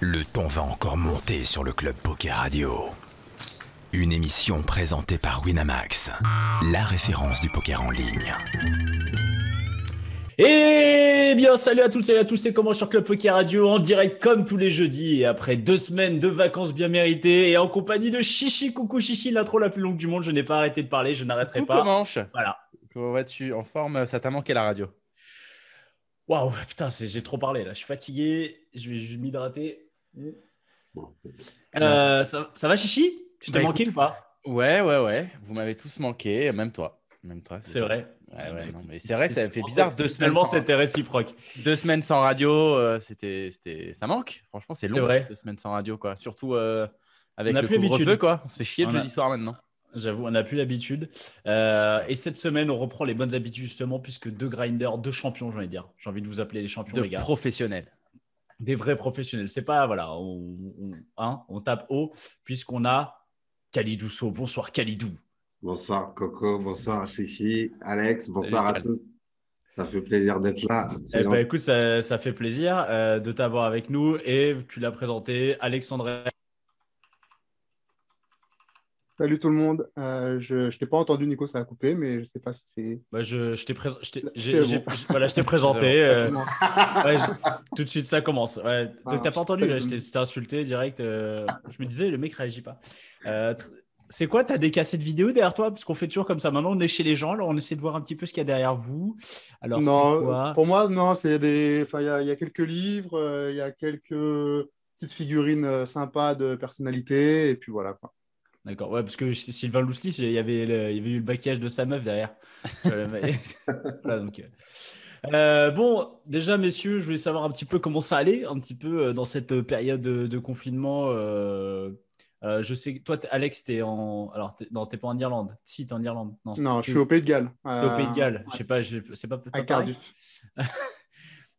Le ton va encore monter sur le Club Poker Radio. Une émission présentée par Winamax, la référence du poker en ligne. Et eh bien, salut à toutes et à tous, c'est comment sur Club Poker Radio en direct comme tous les jeudis et après deux semaines de vacances bien méritées et en compagnie de Chichi Coucou Chichi, l'intro la plus longue du monde. Je n'ai pas arrêté de parler, je n'arrêterai pas. Manche. Voilà. Comment vas-tu En forme Ça t'a manqué la radio Waouh, putain, j'ai trop parlé là. Je suis fatigué, je vais, juste m'hydrater. Euh, ça, va, Chichi Je t'ai bah, manqué ou pas Ouais, ouais, ouais. Vous m'avez tous manqué, même toi. Même toi. C'est vrai. Bah, mais c'est vrai, ça fait bizarre. Deux semaines c'était réciproque. Deux semaines sans radio, euh, c'était, c'était, ça manque. Franchement, c'est long. Vrai. Deux semaines sans radio, quoi. Surtout euh, avec on a le couvre quoi. On se fait chier le jeudi soir maintenant. J'avoue, on n'a plus l'habitude. et cette semaine, on reprend les bonnes habitudes justement, puisque deux grinders, deux champions, j'ai envie de dire. J'ai envie de vous appeler les champions, les gars. Professionnels des vrais professionnels. C'est pas, voilà, on, hein, tape haut puisqu'on a Kalidou So. Bonsoir Kalidou. Bonsoir Coco, bonsoir Chichi, Alex, bonsoir à tous. Ça fait plaisir d'être là. Eh ben, écoute, ça, fait plaisir euh, de t'avoir avec nous et tu l'as présenté, Alexandre Salut tout le monde. Euh, je ne t'ai pas entendu, Nico, ça a coupé, mais je sais pas si c'est. Bah je, t'ai présenté. Euh, tout de suite, ça commence. Donc, tu pas entendu, euh, je t'ai insulté direct. Je me disais, le mec réagit pas. c'est quoi Tu as des cassettes vidéo derrière toi Parce qu'on fait toujours comme ça. Maintenant, on est chez les gens, on essaie de voir un petit peu ce qu'il y a derrière vous. Alors, non, quoi pour moi, non, il des... enfin, y, a, y, a, quelques livres, il y a quelques petites figurines sympas de personnalité, et puis voilà. D'accord, ouais, parce que Sylvain Lousslis, il y avait, eu le baquillage de sa meuf derrière. Euh, euh, euh, bon, déjà, messieurs, je voulais savoir un petit peu comment ça allait, un petit peu dans cette période de, confinement. je sais que toi, Alex, tu es en. Alors, non, tu pas en Irlande. Si, tu es en Irlande. Non, je suis au Pays de Galles. au Pays de Galles. Je sais pas, c'est pas. À Cardiff. tu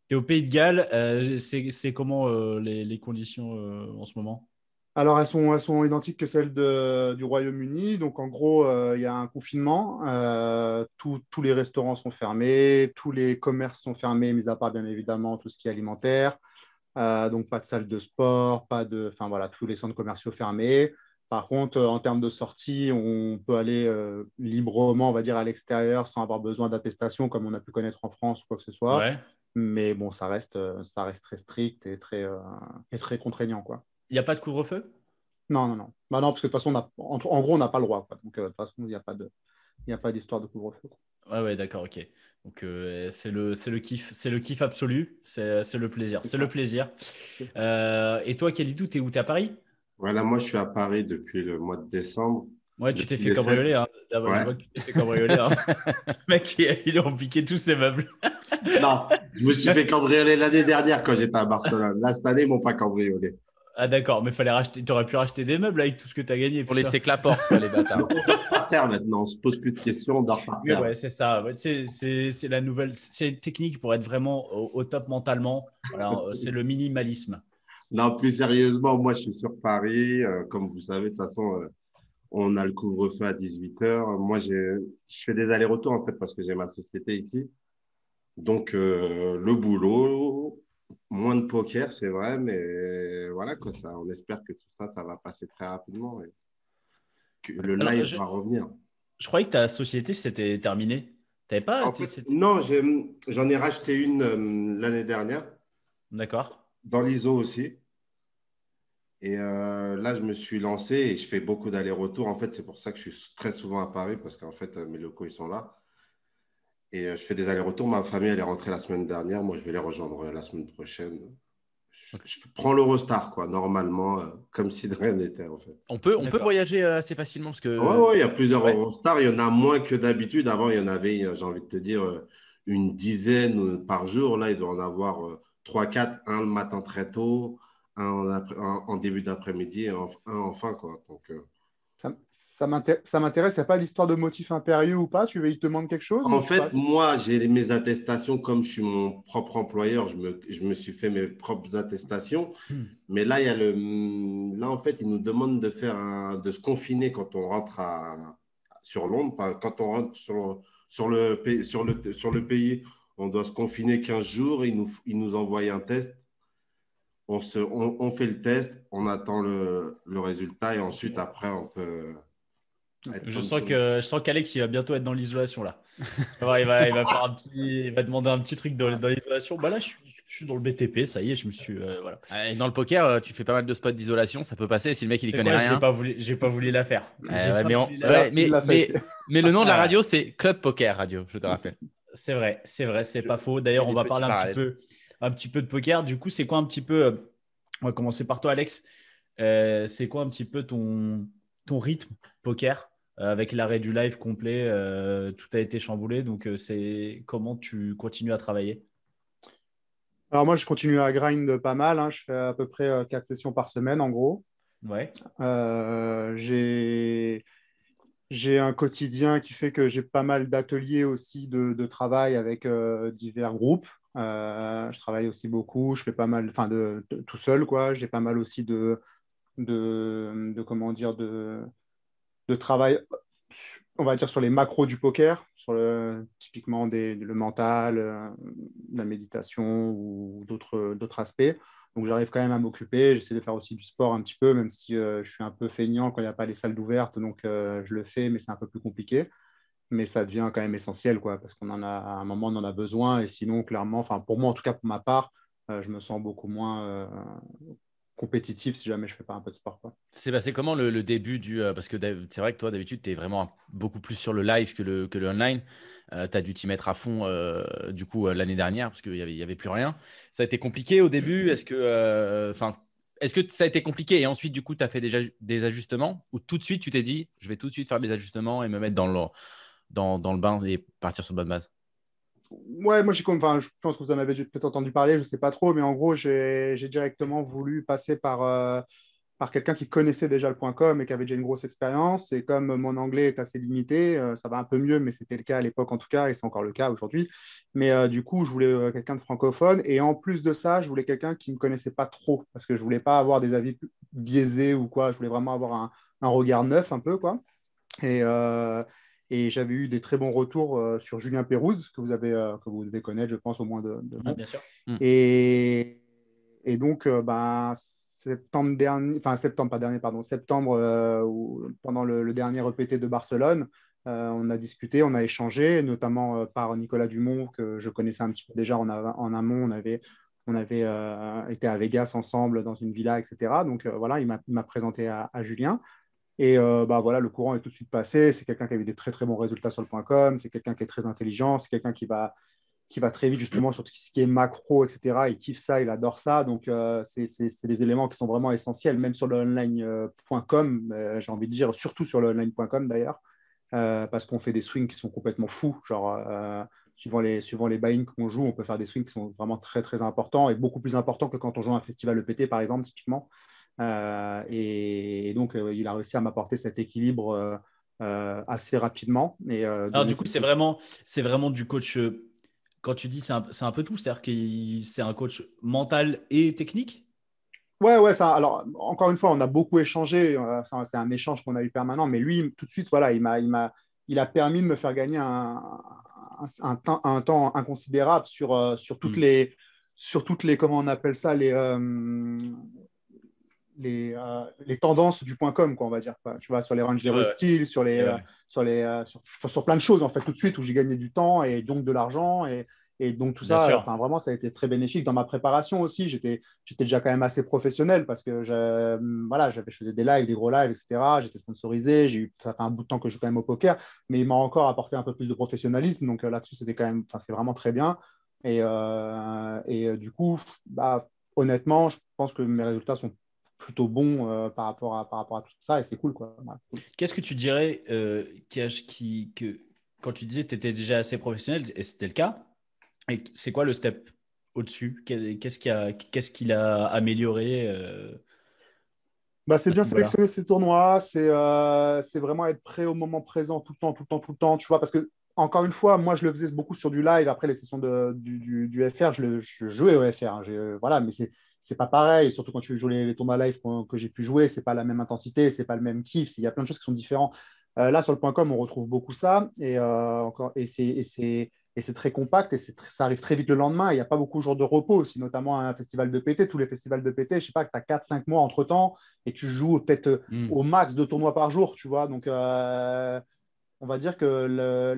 es au Pays de Galles. c'est comment les, conditions en ce moment alors, elles sont, identiques que celles du Royaume-Uni. Donc, en gros, euh, il y a un confinement. Euh, tous les restaurants sont fermés, tous les commerces sont fermés, mis à part, bien évidemment, tout ce qui est alimentaire. Euh, donc, pas de salle de sport, pas de. Enfin, voilà, tous les centres commerciaux fermés. Par contre, en termes de sortie, on peut aller librement, on va dire, à l'extérieur sans avoir besoin d'attestation, comme on a pu connaître en France ou quoi que ce soit. Mais bon, ça reste, très strict et très, et très contraignant, quoi. Il n'y a pas de couvre-feu Non, non, non. Bah non, parce que de toute façon, on a, en, gros, on n'a pas le droit. Donc, euh, de toute façon, il n'y a pas de. Il a pas d'histoire de couvre-feu. Ouais, ouais, d'accord, ok. Donc euh, c'est le le kiff, c'est le kiff absolu, c'est le plaisir, c'est le plaisir. Euh, et toi, Khalidou, es où es à Paris Voilà, moi je suis à Paris depuis le mois de décembre. Ouais, tu t'es fait cambrioler, D'abord, hein. ah bah, tu t'es fait cambrioler, hein. mec, il ont piqué tous ses meubles. non, je me suis fait cambrioler l'année dernière quand j'étais à Barcelone. Là, cette année, ils m'ont pas cambriolé. Ah d'accord, mais fallait racheter, t'aurais pu racheter des meubles avec tout ce que tu as gagné. Pour laisser que la porte, les bâtards. par terre maintenant, on se pose plus de questions, on dort par terre. ouais, c'est ça. C'est la nouvelle, c'est une technique pour être vraiment au, top mentalement. Alors euh, c'est le minimalisme. Non, plus sérieusement, moi je suis sur Paris. Euh, comme vous savez, de toute façon, euh, on a le couvre-feu à 18h. Moi, je fais des allers-retours en fait parce que j'ai ma société ici. Donc, le boulot, moins de poker, c'est vrai, mais voilà, on espère que tout ça, ça va passer très rapidement et que le live va revenir. Je croyais que ta société, s'était terminée. pas Non, j'en ai, racheté une euh, l'année dernière. D'accord. Dans l'ISO aussi. Et euh, là, je me suis lancé et je fais beaucoup d'allers-retours. En fait, c'est pour ça que je suis très souvent à Paris parce qu'en fait, euh, mes locaux, ils sont là. Et euh, je fais des allers-retours. Ma famille, elle est rentrée la semaine dernière. Moi, je vais les rejoindre euh, la semaine prochaine. Je, prends prends l'Eurostar, quoi, normalement, euh, comme si de rien n'était, en fait. On peut, on peut voyager assez facilement parce que. ouais, il y a plusieurs Eurostars. Il y en a moins que d'habitude. Avant, il y en avait, j'ai envie de te dire, une dizaine par jour. Là, il doit en avoir 3-4, un le matin très tôt, un en, début d'après-midi et un en fin, quoi. Donc ça m'intéresse, a pas l'histoire de motifs impérieux ou pas Tu veux, il te demande quelque chose En fait, moi, j'ai mes attestations, comme je suis mon propre employeur, je me, je me suis fait mes propres attestations. Hmm. Mais là, il y a le, hmm, là, en fait, ils nous demandent de, faire de se confiner quand on rentre sur Londres, quand on rentre sur, sur, le, sur, le, sur le pays, on doit se confiner 15 jours, ils nous, ils nous envoient un test on, se, on, fait le test, on attend le, le, résultat et ensuite, après, on peut. Je sens, que, je sens qu'Alex, il va bientôt être dans l'isolation là. il, va, il, va faire un petit, il va demander un petit truc dans, l'isolation. Bah là, je suis, je suis, dans le BTP, ça y est, je me suis. Euh, voilà. Et dans le poker, euh, tu fais pas mal de spots d'isolation, ça peut passer si le mec il y connaît rien. J'ai pas voulu, j'ai pas voulu la faire. Mais le nom de la ah. radio, c'est Club Poker Radio, je te rappelle. C'est vrai, c'est vrai, c'est pas faux. D'ailleurs, on va parler un petit peu un petit peu de poker. Du coup, c'est quoi un petit peu, euh, on va commencer par toi Alex, euh, c'est quoi un petit peu ton, ton rythme poker euh, avec l'arrêt du live complet, tout a été chamboulé. Donc, c'est comment tu continues à travailler Alors, moi, je continue à grind pas mal. Hein. Je fais à peu près quatre sessions par semaine, en gros. Ouais. j'ai un quotidien qui fait que j'ai pas mal d'ateliers aussi de, travail avec divers groupes. Euh, je travaille aussi beaucoup, je fais pas mal, enfin, de, tout seul, quoi. J'ai pas mal aussi de, de, de comment dire, de, de travail on va dire sur les macros du poker, sur typiquement le mental, euh, la méditation ou d'autres aspects. Donc j'arrive quand même à m'occuper, j'essaie de faire aussi du sport un petit peu, même si euh, je suis un peu feignant quand il n'y a pas les salles ouvertes, donc je le fais, mais c'est un peu plus compliqué mais ça devient quand même essentiel, quoi, parce qu'on en a un moment, on en a besoin. Et sinon, clairement, enfin pour moi, en tout cas pour ma part, euh, je me sens beaucoup moins euh, compétitif si jamais je fais pas un peu de sport. C'est passé comment le, début du. Euh, parce que c'est vrai que toi, d'habitude, tu es vraiment beaucoup plus sur le live que le, que le online. tu as dû t'y mettre à fond du coup l'année dernière parce qu'il n'y avait, y avait plus rien. Ça a été compliqué au début mm-hmm. Est-ce que, enfin, est-ce que ça a été compliqué et ensuite, du coup, tu as fait déjà des ajustements ou tout de suite, tu t'es dit, je vais tout de suite faire des ajustements et me mettre dans le dans, le bain et partir sur bonne base Ouais, moi, j'ai enfin, je pense que vous en avez peut-être entendu parler, je ne sais pas trop, mais en gros, j'ai directement voulu passer par, euh, par quelqu'un qui connaissait déjà le .com et qui avait déjà une grosse expérience. Et comme mon anglais est assez limité, euh, ça va un peu mieux, mais c'était le cas à l'époque en tout cas, et c'est encore le cas aujourd'hui. Mais euh, du coup, je voulais quelqu'un de francophone. Et en plus de ça, je voulais quelqu'un qui ne me connaissait pas trop, parce que je ne voulais pas avoir des avis biaisés ou quoi. Je voulais vraiment avoir un, un regard neuf un peu, quoi. Et, euh, et j'avais eu des très bons retours euh, sur Julien Pérouse, que vous, avez, euh, que vous devez connaître, je pense, au moins de, ah, bien sûr. Mm. Et, et donc, euh, ben, septembre dernier, enfin septembre, pas dernier, pardon, septembre, pendant le, dernier EPT de Barcelone, on a discuté, on a échangé, notamment par Nicolas Dumont, que je connaissais un petit peu déjà en, en amont. On avait, on avait été à Vegas ensemble dans une villa, etc. Donc voilà, il m'a présenté à Julien. Et euh, bah, voilà, le courant est tout de suite passé. C'est quelqu'un qui a eu des très très bons résultats sur le point .com, c'est quelqu'un qui est très intelligent, c'est quelqu'un qui va, qui va très vite justement sur ce qui est macro, etc. Il kiffe ça, il adore ça. Donc, euh, c'est des éléments qui sont vraiment essentiels, même sur le online.com, euh, j'ai envie de dire, surtout sur le online.com d'ailleurs, parce qu'on fait des swings qui sont complètement fous. Genre, suivant les, suivant les buy qu'on joue, on peut faire des swings qui sont vraiment très très importants et beaucoup plus importants que quand on joue à un festival EPT par exemple, typiquement. Euh, et, donc, euh, il a réussi à m'apporter cet équilibre euh, assez rapidement. Alors, du coup, c'est vraiment, vraiment du coach. Quand tu dis c'est un, peu tout, c'est-à-dire que c'est un coach mental et technique Ouais, ouais, ça. Alors, encore une fois, on a beaucoup échangé. c'est un échange qu'on a eu permanent. Mais lui, tout de suite, voilà, il m'a, il m'a, il a permis de me faire gagner un, temps, inconsidérable sur, sur toutes mmh. les, sur toutes les, comment on appelle ça, les, les, euh, les, tendances du point com, quoi, on va dire. Tu vois, sur les ranges des style sur, les, euh, sur, les, euh, sur, plein de choses, en fait, tout de suite, où j'ai gagné du temps et donc de l'argent. Et, et donc, tout ça, enfin, vraiment, ça a été très bénéfique. Dans ma préparation aussi, j'étais déjà quand même assez professionnel parce que je, voilà, je faisais des lives, des gros lives, etc. J'étais sponsorisé. Eu, ça fait un bout de temps que je joue quand même au poker, mais il m'a encore apporté un peu plus de professionnalisme. Donc là-dessus, c'était quand même, c'est vraiment très bien. Et, et du coup, bah, honnêtement, je pense que mes résultats sont plutôt bon euh, par, rapport à, par rapport à tout ça et c'est cool. Qu'est-ce que tu dirais, euh, qui, que, quand tu disais que tu étais déjà assez professionnel, et c'était le cas, et c'est quoi le step au-dessus Qu'est-ce qu'il a, qu'est-ce qu'il a, amélioré euh, bah, C'est bien sélectionner ces tournois, c'est c'est vraiment être prêt au moment présent tout le temps, tout le temps, tout le temps, tu vois, parce que encore une fois, moi, je le faisais beaucoup sur du live. Après les sessions de, du, FR, je, jouais au FR. Hein, voilà, mais c'est c'est pas pareil. Surtout quand tu joues les, les tournois live que, j'ai pu jouer, c'est pas la même intensité, c'est pas le même kiff. Il y a plein de choses qui sont différentes. Euh, là, sur le point .com, on retrouve beaucoup ça. Et, euh, encore, et c'est très compact et c'est ça arrive très vite le lendemain. Il n'y a pas beaucoup de jours de repos aussi, notamment un festival de PT. Tous les festivals de PT, je sais pas, tu as 4-5 mois entre temps et tu joues peut-être euh, mmh. au max de tournois par jour, tu vois. Donc, on va dire que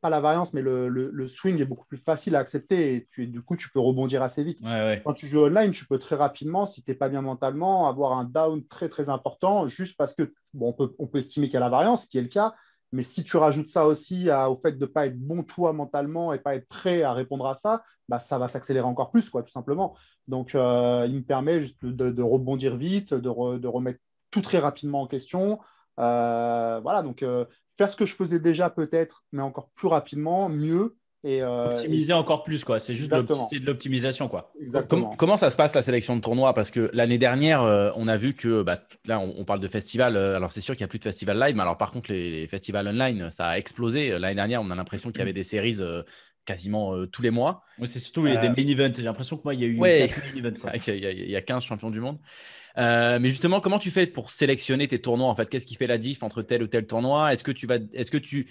pas la variance, mais le, swing est beaucoup plus facile à accepter et tu, du coup, tu peux rebondir assez vite. Quand tu joues online, tu peux très rapidement, si tu n'es pas bien mentalement, avoir un down très très important juste parce que, bon, on peut, estimer qu'il y a la variance, ce qui est le cas, mais si tu rajoutes ça aussi au fait de ne pas être bon toi mentalement et pas être prêt à répondre à ça, bah, ça va s'accélérer encore plus, quoi, tout simplement. Donc, euh, il me permet juste de, rebondir vite, de, remettre tout très rapidement en question. Euh, voilà, donc euh, faire ce que je faisais déjà peut-être, mais encore plus rapidement, mieux. Et euh, optimiser encore plus, quoi. C'est juste de l'optimisation, quoi. Comment, comment, ça se passe la sélection de tournois Parce que l'année dernière, euh, on a vu que bah, là, on, parle de festival. Euh, alors, c'est sûr qu'il n'y a plus de festival live, mais alors par contre, les festivals online, ça a explosé. L'année dernière, on a l'impression qu'il y avait des séries quasiment euh, tous les mois. c'est surtout il y des euh, main events. J'ai l'impression que moi, il y a eu events. il, y a, 15 champions du monde. Euh, mais justement, comment tu fais pour sélectionner tes tournois En fait, qu'est-ce qui fait la diff entre tel ou tel tournoi Est-ce que tu vas, est-ce que tu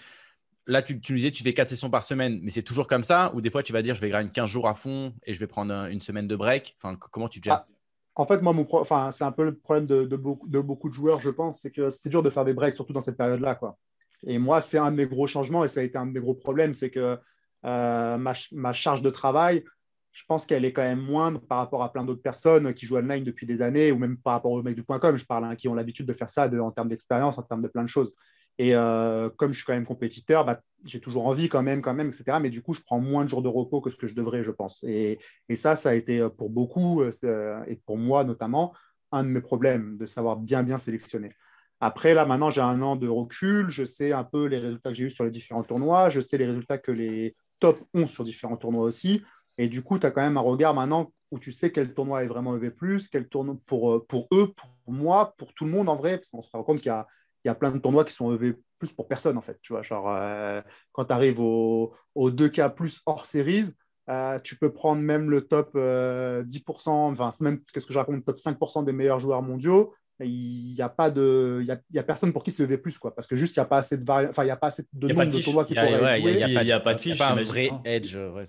Là, tu, tu nous disais, tu fais 4 sessions par semaine, mais c'est toujours comme ça Ou des fois, tu vas dire, je vais grind 15 jours à fond et je vais prendre une semaine de break enfin, Comment tu gères ah, En fait, moi, mon enfin, c'est un peu le problème de, beaucoup, de beaucoup de joueurs, je pense, c'est que c'est dur de faire des breaks, surtout dans cette période-là. quoi. Et moi, c'est un de mes gros changements et ça a été un de mes gros problèmes, c'est que euh, ma, ma, charge de travail, je pense qu'elle est quand même moindre par rapport à plein d'autres personnes qui jouent online depuis des années, ou même par rapport aux mecs du .com, je parle, hein, qui ont l'habitude de faire ça en termes d'expérience, en termes de plein de choses. Et euh, comme je suis quand même compétiteur, bah, j'ai toujours envie quand même, quand même, etc. Mais du coup, je prends moins de jours de repos que ce que je devrais, je pense. Et, et ça, ça a été euh, pour beaucoup, et pour moi notamment, un de mes problèmes, de savoir bien, bien sélectionner. Après, là, maintenant, j'ai un an de recul, je sais un peu les résultats que j'ai eu sur les différents tournois, je sais les résultats que les top 11 sur différents tournois aussi. Et du coup, tu as quand même un regard maintenant où tu sais quel tournoi est vraiment EV, quel tournoi pour, euh, pour eux, pour moi, pour tout le monde en vrai, parce qu'on se rend compte qu'il y a, y a plein de tournois qui sont EV plus pour personne en fait. Tu vois, genre euh, quand tu arrives au, au 2K plus hors séries, euh, tu peux prendre même le top 10%, enfin, même qu'est-ce que je raconte, top 5% des meilleurs joueurs mondiaux il n'y a pas de y a, y a, personne pour qui c'est EV plus quoi parce que juste il n'y a pas assez de enfin il y a pas assez de nombre de tournois qui pourraient il n'y a, pas de fiche pas un vrai edge euh, ouais.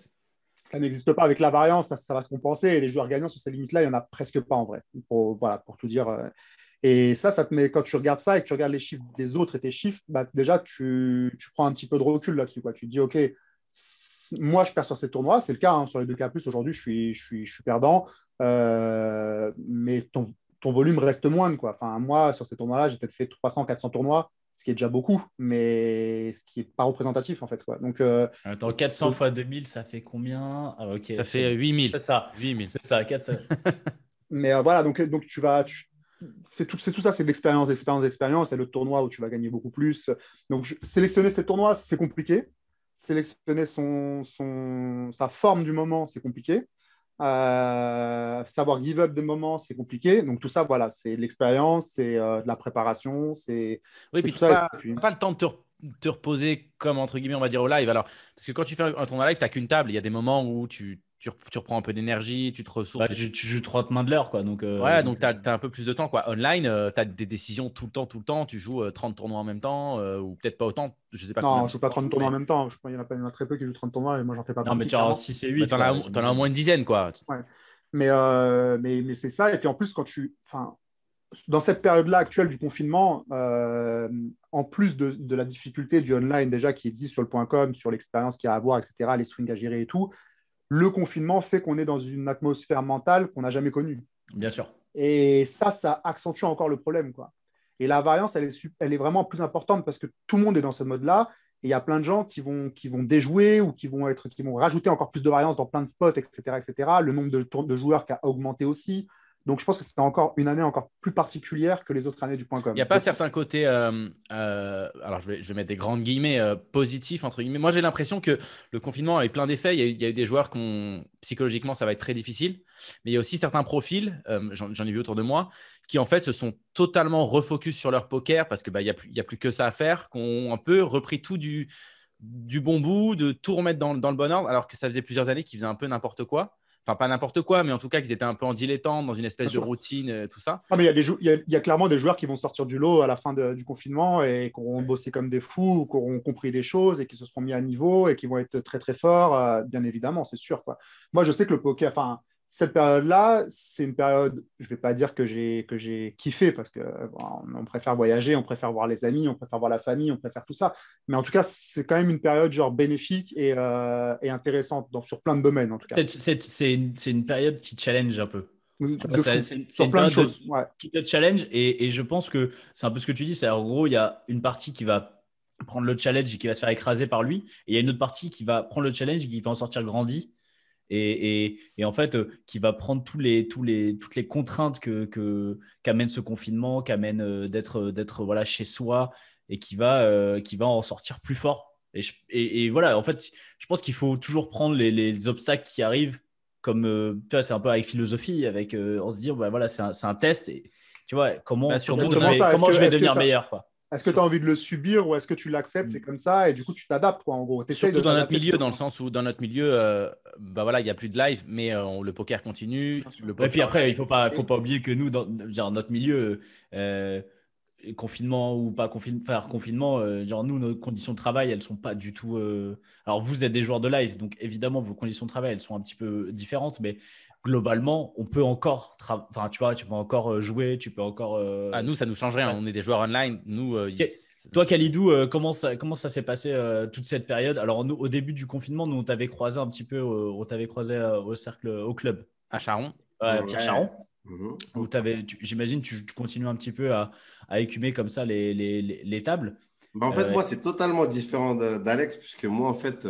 ça n'existe pas avec la variance ça, ça, va se compenser et les joueurs gagnants sur ces limites là il n'y en a presque pas en vrai pour, voilà pour tout dire euh. et ça ça te met quand tu regardes ça et que tu regardes les chiffres des autres et tes chiffres bah, déjà tu, tu, prends un petit peu de recul là-dessus quoi tu te dis ok moi je perds sur ces tournois c'est le cas hein. sur les deux cas plus aujourd'hui je suis, je suis je suis perdant euh, mais ton volume reste moindre. Quoi. Enfin, moi, sur ces tournois-là, j'ai peut-être fait 300-400 tournois, ce qui est déjà beaucoup, mais ce qui est pas représentatif, en fait. Quoi. Donc, dans 400 x 2000, ça fait combien ah, ok Ça fait 8000. ça. 8000. C'est ça, 400. mais euh, voilà, donc, euh, donc tu vas. Tu... C'est tout, c'est tout ça, c'est l'expérience, expérience expérience c'est le tournoi où tu vas gagner beaucoup plus. Donc, sélectionner ces tournois, c'est compliqué. Sélectionner son, son, sa forme du moment, c'est compliqué. Euh, savoir give up des moments, c'est compliqué. Donc tout ça, voilà, c'est l'expérience, c'est euh, de la préparation, c'est. Oui, Pas, le temps de te, reposer comme entre guillemets, on va dire au live. Alors, parce que quand tu fais un tournoi live, tu n'as qu'une table. Il y a des moments où tu tu, reprends un peu d'énergie, tu te ressources. Bah, tu, joues trois mains de l'heure, quoi. Donc, euh, Ouais, donc tu as, euh, un peu plus de temps, quoi. Online, euh, tu as des décisions tout le temps, tout le temps. Tu joues 30 tournois en même temps, ou peut-être pas autant. Je sais pas. Non, je joue pas 30 tournois en même temps. Je y, en a très peu qui jouent 30 tournois et moi, j'en fais pas. Non, mais tu as 6 et 8. Tu en as au moins une dizaine, quoi. Ouais. Mais, mais, mais c'est ça. Et puis en plus, quand tu. Enfin, dans cette période-là actuelle du confinement, en plus de, de, la difficulté du online déjà qui existe sur le point .com, sur l'expérience qu'il y a à avoir, etc., les swings à gérer et tout, le confinement fait qu'on est dans une atmosphère mentale qu'on n'a jamais connue. Bien sûr. Et ça, ça accentue encore le problème. Quoi. Et la variance, elle est, vraiment plus importante parce que tout le monde est dans ce mode-là. Et il y a plein de gens qui vont, qui vont déjouer ou qui vont, être, qui vont rajouter encore plus de variance dans plein de spots, etc. etc. Le nombre de joueurs qui a augmenté aussi. Donc je pense que c'était encore une année encore plus particulière que les autres années du point com. Il n'y a pas certains côtés, euh, euh, alors je vais, mettre des grandes guillemets, euh, positifs entre guillemets. Moi j'ai l'impression que le confinement avait plein d'effets. Il, y a eu des joueurs qui ont, psychologiquement ça va être très difficile, mais il y a aussi certains profils, j'en ai vu autour de moi, qui en fait se sont totalement refocus sur leur poker parce qu'il bah, n'y a, plus, a plus que ça à faire, qu'on un peu repris tout du, du bon bout, de tout remettre dans, dans, le bon ordre, alors que ça faisait plusieurs années qu'ils faisaient un peu n'importe quoi enfin pas n'importe quoi, mais en tout cas qu'ils étaient un peu en dilettante, dans une espèce de routine, euh, tout ça. il y, a clairement des joueurs qui vont sortir du lot à la fin du confinement et qui auront bossé comme des fous, ou qui auront compris des choses et qui se seront mis à niveau et qui vont être très très forts, euh, bien évidemment, c'est sûr. Quoi. Moi, je sais que le poker, enfin, cette période-là, c'est une période, je ne vais pas dire que j'ai, que j'ai kiffé, parce que on préfère voyager, on préfère voir les amis, on préfère voir la famille, on préfère tout ça. Mais en tout cas, c'est quand même une période genre bénéfique et, euh, intéressante sur plein de domaines, en tout cas. C'est, une, période qui challenge un peu. C'est plein de choses. Qui te challenge, et, je pense que c'est un peu ce que tu dis, c'est en gros, il y a une partie qui va prendre le challenge et qui va se faire écraser par lui, et il y a une autre partie qui va prendre le challenge et qui va en sortir grandi et, en fait euh, qui va prendre tous les, tous les, toutes les contraintes qu'amène que, qu'amène ce confinement, qu'amène euh, d'être euh, d'être voilà, chez soi et qui va, qui va en sortir plus fort. Et, je, voilà, en fait, je pense qu'il faut toujours prendre les, obstacles qui arrivent comme, tu c'est un peu avec philosophie, avec, on se dire, bah, voilà, c'est un, test et tu vois, comment, bah, surtout, comment, comment, je vais devenir meilleur. Quoi. Est-ce que tu as envie de le subir ou est-ce que tu l'acceptes C'est mm. comme ça et du coup tu t'adaptes quoi en gros. Surtout dans notre milieu, dans le sens où dans notre milieu, euh, bah voilà, il n'y a plus de live, mais euh, le poker continue. Et puis après, il ne faut pas, oublier que nous, dans notre milieu, euh, confinement ou pas confinement, nous, nos conditions de travail, elles ne sont pas du tout. Alors vous êtes des joueurs de live, donc évidemment vos conditions de travail, elles sont un petit peu différentes, mais globalement, on peut encore, enfin, tu vois, tu peux encore euh, jouer, tu peux encore. Euh, ah, nous, ça nous change rien. On est des joueurs online. Nous. Euh, toi, Khalidou, comment ça, s'est passé toute cette période Alors, nous, au début du confinement, nous, on t'avait croisé un petit peu, on t'avait croisé au cercle, au club. À Charon. Charon. Mm-hmm. j'imagine, tu, tu, continues un petit peu à, écumer comme ça les, les, tables. Bah, en fait, moi, c'est totalement différent d'Alex, puisque moi, en fait,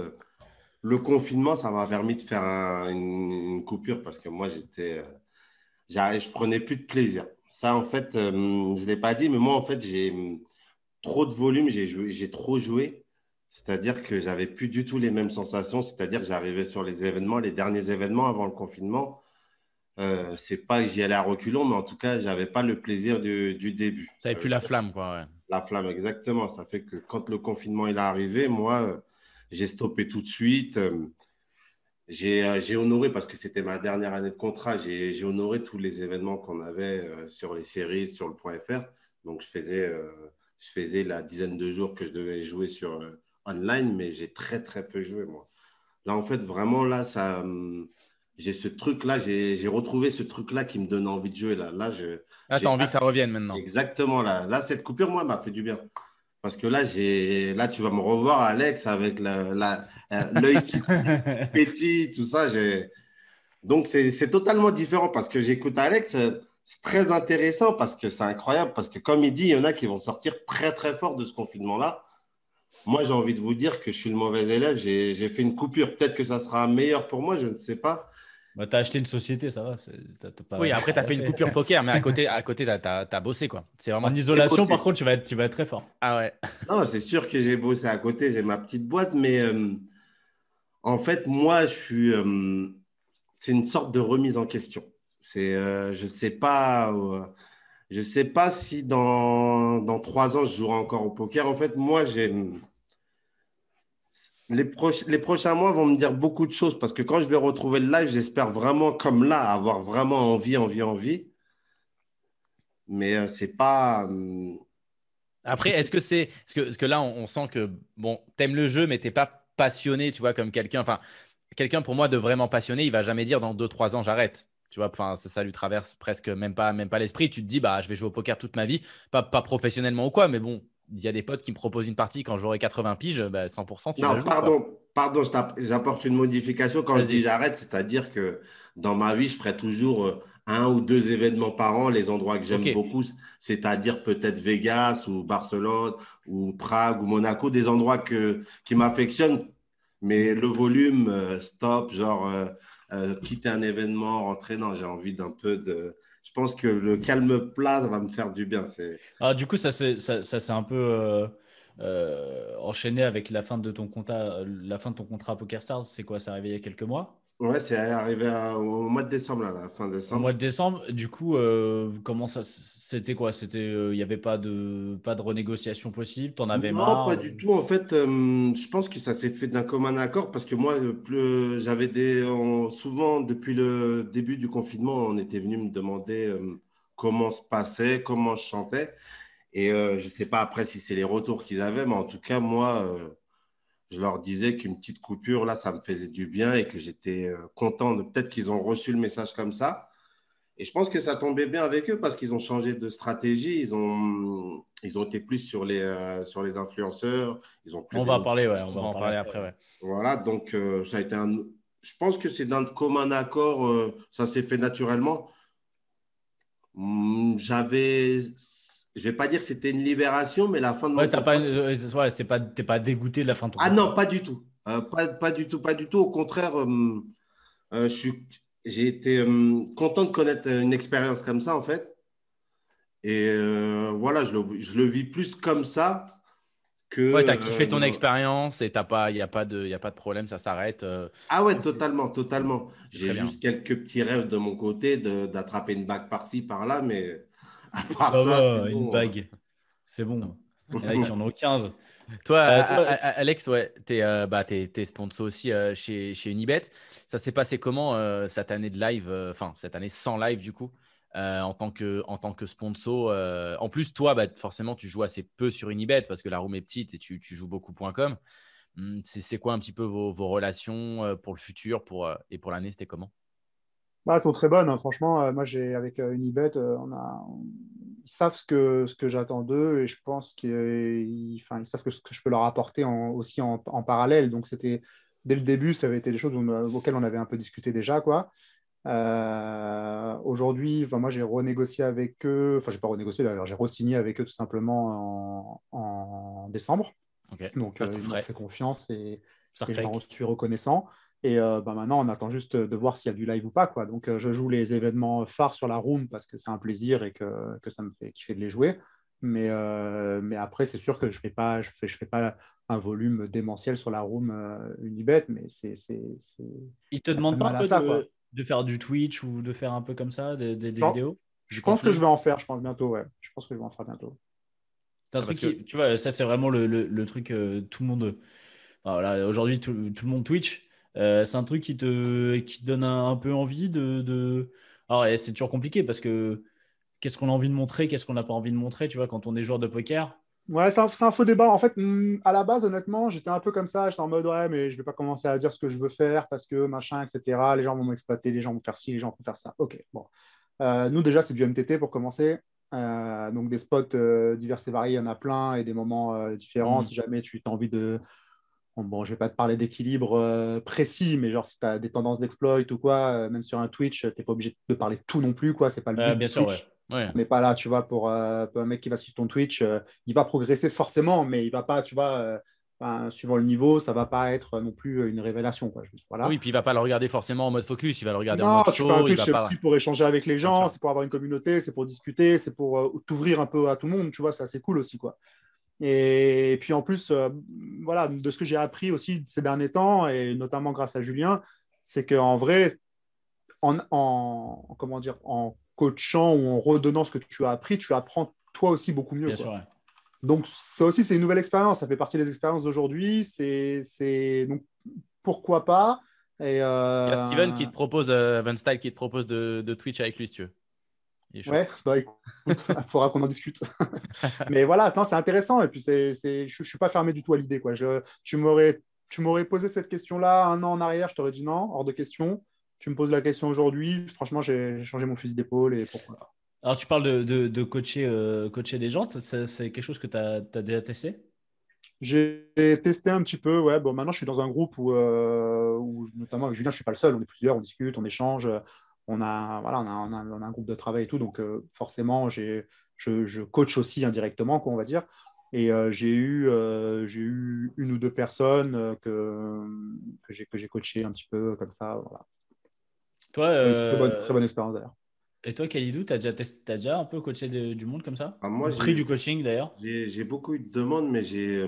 le confinement, ça m'a permis de faire une, coupure parce que moi, j'étais, euh, je prenais plus de plaisir. Ça, en fait, euh, je ne l'ai pas dit, mais moi, en fait, j'ai euh, trop de volume, j'ai trop joué. C'est-à-dire que j'avais plus du tout les mêmes sensations. C'est-à-dire que j'arrivais sur les événements, les derniers événements avant le confinement. Euh, c'est pas que j'y allais à reculons, mais en tout cas, j'avais pas le plaisir du, début. Tu n'avais plus la flamme, quoi. La flamme, exactement. Ça fait que quand le confinement il est arrivé, moi, j'ai stoppé tout de suite. Euh, euh, j'ai honoré, parce que c'était ma dernière année de contrat, j'ai honoré tous les événements qu'on avait euh, sur les séries, sur le point .fr. Donc, je faisais, je faisais la dizaine de jours que je devais jouer sur online, mais j'ai très, très peu joué, moi. Là, en fait, vraiment, là, ça j'ai ce truc-là, j'ai retrouvé ce truc-là qui me donne envie de jouer. Là, là, je, envie que ça revienne maintenant. Exactement, là. Là, cette coupure, moi, m'a fait du bien. Parce que là, j'ai, là, tu vas me revoir, Alex, avec l'œil qui pétille, tout ça. Donc, c'est totalement différent parce que j'écoute Alex, euh, c'est très intéressant parce que c'est incroyable. Parce que, comme il dit, il y en a qui vont sortir très, très fort de ce confinement-là. Moi, j'ai envie de vous dire que je suis le mauvais élève, j'ai fait une coupure. Peut-être que ça sera meilleur pour moi, je ne sais pas. Bah, t'as acheté une société, ça va. as Oui, après, t'as fait une coupure poker, mais à côté, à côté t'as as, bossé, quoi. C'est vraiment. En isolation, par contre, tu vas, être, tu vas être très fort. Ah ouais. Non, c'est sûr que j'ai bossé à côté, j'ai ma petite boîte, mais euh, en fait, moi, je suis. Euh, c'est une sorte de remise en question. C'est, euh, je sais pas. je sais pas si dans, dans trois ans, je jouerai encore au poker. En fait, moi, j'ai les, prochains mois vont me dire beaucoup de choses parce que quand je vais retrouver le live, j'espère vraiment, comme là, avoir vraiment envie, envie, envie. Mais euh, c'est pas. Hmm. Après, est-ce que c'est. ce que, là, on, sent que, bon, t'aimes le jeu, mais t'es pas passionné, tu vois, comme quelqu'un. Enfin, quelqu'un pour moi de vraiment passionné, il va jamais dire dans 2-3 ans, j'arrête. Tu vois, enfin, ça, ça, lui traverse presque même pas, même pas l'esprit. Tu te dis, bah, je vais jouer au poker toute ma vie, pas, pas professionnellement ou quoi, mais bon, il y a des potes qui me proposent une partie quand j'aurai 80 piges, 100% bah, Non, pardon, pardon, j'apporte une modification. Quand je dis j'arrête, c'est-à-dire que dans ma vie, je ferai toujours euh, un ou deux événements par an, les endroits que j'aime beaucoup, c'est-à-dire peut-être Vegas ou Barcelone ou Prague ou Monaco, des endroits que, qui m'affectionnent. Mais le volume, euh, stop, genre euh, quitter un événement, rentrer, non, j'ai envie d'un peu de je pense que le calme plat va me faire du bien. Ah, du coup, ça s'est un peu euh, euh, enchaîné avec la fin de ton contrat, la fin de ton contrat PokerStars. C'est quoi Ça a arrivé il y a quelques mois Ouais, c'est arrivé au mois de décembre, là, la fin décembre. Au mois de décembre, du coup, euh, comment ça c'était quoi C'était euh, il y n'y avait pas de pas de renégociation possible, t'en avais marre Non, pas euh? du tout. En fait, je pense que ça s'est fait d'un commun accord parce que moi, j'avais des souvent depuis le début du confinement, on était venu me demander comment se passait, comment je chantais, et je ne sais pas après si c'est les retours qu'ils avaient, mais en tout cas moi je leur disais qu'une petite coupure, là, ça me faisait du bien et que j'étais euh, content. De... Peut-être qu'ils ont reçu le message comme ça. Et je pense que ça tombait bien avec eux parce qu'ils ont changé de stratégie. Ils ont, ils ont été plus sur les, euh, sur les influenceurs. Ils ont plus on, va parler, ouais, on, va en parler, après. Ouais. Voilà, donc euh, ça a été un... Je pense que c'est d'un commun accord, ça s'est fait naturellement. Hum, j'avais je ne vais pas dire que c'était une libération, mais la fin de mon ouais, Pas, euh, ouais, pas, dégoûté de la fin de ton Ah non, pas du tout. Euh, pas, du tout, pas du tout. Au contraire, euh, j'ai été content de connaître une expérience comme ça, en fait. Et voilà, je le, je le, vis plus comme ça que. Ouais, t'as kiffé ton expérience et il n'y a, pas de, a pas de problème, ça s'arrête. Ah ouais, totalement, totalement. J'ai juste quelques petits rêves de mon côté d'attraper une bague par-ci, par-là, mais. Ah bah bah, une bague. Hein. C'est bon. Il y en a qui 15. Toi, Alex, tu es, sponsor aussi euh, chez, chez, Unibet. Ça s'est passé comment euh, cette année de live, euh, enfin cette année sans live du coup, en, tant que, en tant que sponsor En plus, toi, bah, forcément, tu joues assez peu sur Unibet parce que la room est petite et tu, tu joues beaucoup.com. Hum, c'est quoi un petit peu vos, relations pour le futur pour, et pour l'année C'était comment bah, elles sont très bonnes, hein. franchement. Euh, moi, j'ai avec euh, Unibet, euh, on a, ils savent ce que, ce que j'attends d'eux et je pense qu'ils ils savent que ce que je peux leur apporter aussi en, en, parallèle. Donc, c'était dès le début, ça avait été des choses auxquelles on avait un peu discuté déjà. quoi. Aujourd'hui, moi, j'ai renégocié avec eux, enfin, j'ai pas renégocié, j'ai re-signé avec eux tout simplement en, en décembre. Donc, ils m'ont fait confiance et je suis reconnaissant. Et euh, bah, maintenant, on attend juste de voir s'il y a du live ou pas. Quoi. Donc, euh, je joue les événements phares sur la room parce que c'est un plaisir et que, que, ça me fait kiffer de les jouer. Mais, euh, mais après, c'est sûr que je ne fais, pas, je fais, je fais pas un volume démentiel sur la room Unibet, mais c'est. Il te demande pas ça, de, de, faire du Twitch ou de faire un peu comme ça, des, vidéos Je pense que je vais en faire, je pense bientôt, ouais. Je pense que je vais en faire bientôt. Un ah, truc tu vois, ça, c'est vraiment le, le, le truc tout le monde. Voilà, Aujourd'hui, tout, le monde Twitch, euh, c'est un truc qui te, qui donne un, peu envie de. Alors, c'est toujours compliqué parce que qu'est-ce qu'on a envie de montrer, qu'est-ce qu'on n'a pas envie de montrer, tu vois, quand on est joueur de poker. Ouais, c'est un, faux débat. En fait, mm, à la base, honnêtement, j'étais un peu comme ça. J'étais en mode, ouais, mais je vais pas commencer à dire ce que je veux faire parce que machin, etc. Les gens vont m'exploiter, les gens vont faire ci, les gens vont faire ça. Ok, bon. Euh, nous, déjà, c'est du MTT pour commencer. Euh, donc, des spots divers et variés, il y en a plein et des moments différents. Mm. Si jamais tu as envie de bon, je ne vais pas te parler d'équilibre euh, précis, mais genre si tu as des tendances d'exploit ou quoi, euh, même sur un Twitch, euh, tu n'es pas obligé de parler tout non plus, quoi. C'est pas le but. bien sûr, Twitch. Ouais. pas là, tu vois, pour, un mec qui va suivre ton Twitch, il va progresser forcément, mais il va pas, tu vois, suivant le niveau, ça va pas être non plus une révélation. Quoi. Oui, puis il va pas le regarder forcément en mode focus, il va le regarder en mode tu Fais un Twitch, c'est aussi pour échanger avec les gens, c'est pour avoir une communauté, c'est pour discuter, c'est pour t'ouvrir un peu à tout le monde, tu vois, c'est assez cool aussi, quoi. Et puis en plus, euh, voilà, de ce que j'ai appris aussi ces derniers temps, et notamment grâce à Julien, c'est qu'en vrai, en, comment dire, en coachant ou en redonnant ce que tu as appris, tu apprends toi aussi beaucoup mieux. Bien Sûr, Donc ça aussi, c'est une nouvelle expérience, ça fait partie des expériences d'aujourd'hui. C'est donc pourquoi pas. Et euh, Il y a Steven qui te propose, euh, Van Style qui te propose de, de Twitch avec lui si tu veux. Ouais, bah, il faudra qu'on en discute. mais voilà, c'est intéressant. Et puis, c'est, je ne suis pas fermé du tout à l'idée. Quoi. Je, tu, m'aurais, tu m'aurais posé cette question-là un an en arrière, je t'aurais dit non, hors de question. Tu me poses la question aujourd'hui, franchement, j'ai, changé mon fusil d'épaule et pourquoi Alors, tu parles de, de, coacher, euh, coacher des gens, c'est, quelque chose que tu as déjà testé j'ai testé un petit peu. Ouais. Bon, maintenant, je suis dans un groupe où, euh, où, notamment avec Julien, je ne suis pas le seul. On est plusieurs, on discute, on échange on a, voilà, on a, on a, un groupe de travail et tout, donc euh, forcément, je, je coach aussi indirectement, quoi, on va dire. Et euh, j'ai eu, euh, j'ai eu une ou deux personnes que, que j'ai, que j'ai coachées un petit peu comme ça. Voilà. Toi, très bonne, très, bonne, expérience d'ailleurs. Et toi, Khalidou, tu as déjà, déjà un peu coaché du monde comme ça ah, Moi, j'ai, pris du coaching d'ailleurs J'ai, beaucoup eu de demandes, mais j'ai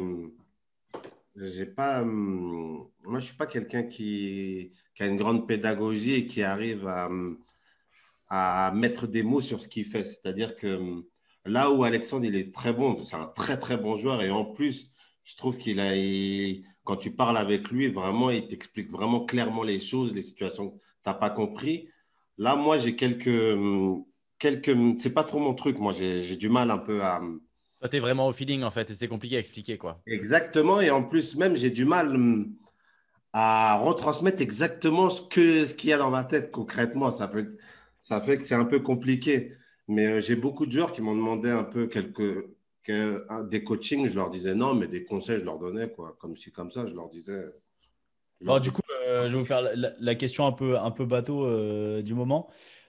j'ai pas, hum, moi, je ne suis pas quelqu'un qui, a une grande pédagogie et qui arrive hum, à, à mettre des mots sur ce qu'il fait. C'est-à-dire que hum, là où Alexandre, il est très bon, c'est un très, très bon joueur. Et en plus, je trouve qu'il a, quand tu parles avec lui, vraiment, il t'explique vraiment clairement les choses, les situations que tu n'as pas compris. Là, moi, j'ai quelques, quelques, c'est pas trop mon truc. Moi, j'ai du mal un peu à, toi, tu es vraiment au feeling en fait, et c'est compliqué à expliquer quoi. Exactement, et en plus, même j'ai du mal mm, à retransmettre exactement ce qu'il ce qu'il y a dans ma tête concrètement. Ça fait, ça fait que c'est un peu compliqué. Mais euh, j'ai beaucoup de joueurs qui m'ont demandé un peu quelques, des coachings. Je leur disais non, mais des conseils, je leur donnais quoi. Comme si comme ça, je leur disais. du coup, euh, je vais vous faire la, question un peu, un peu bateau euh, du moment.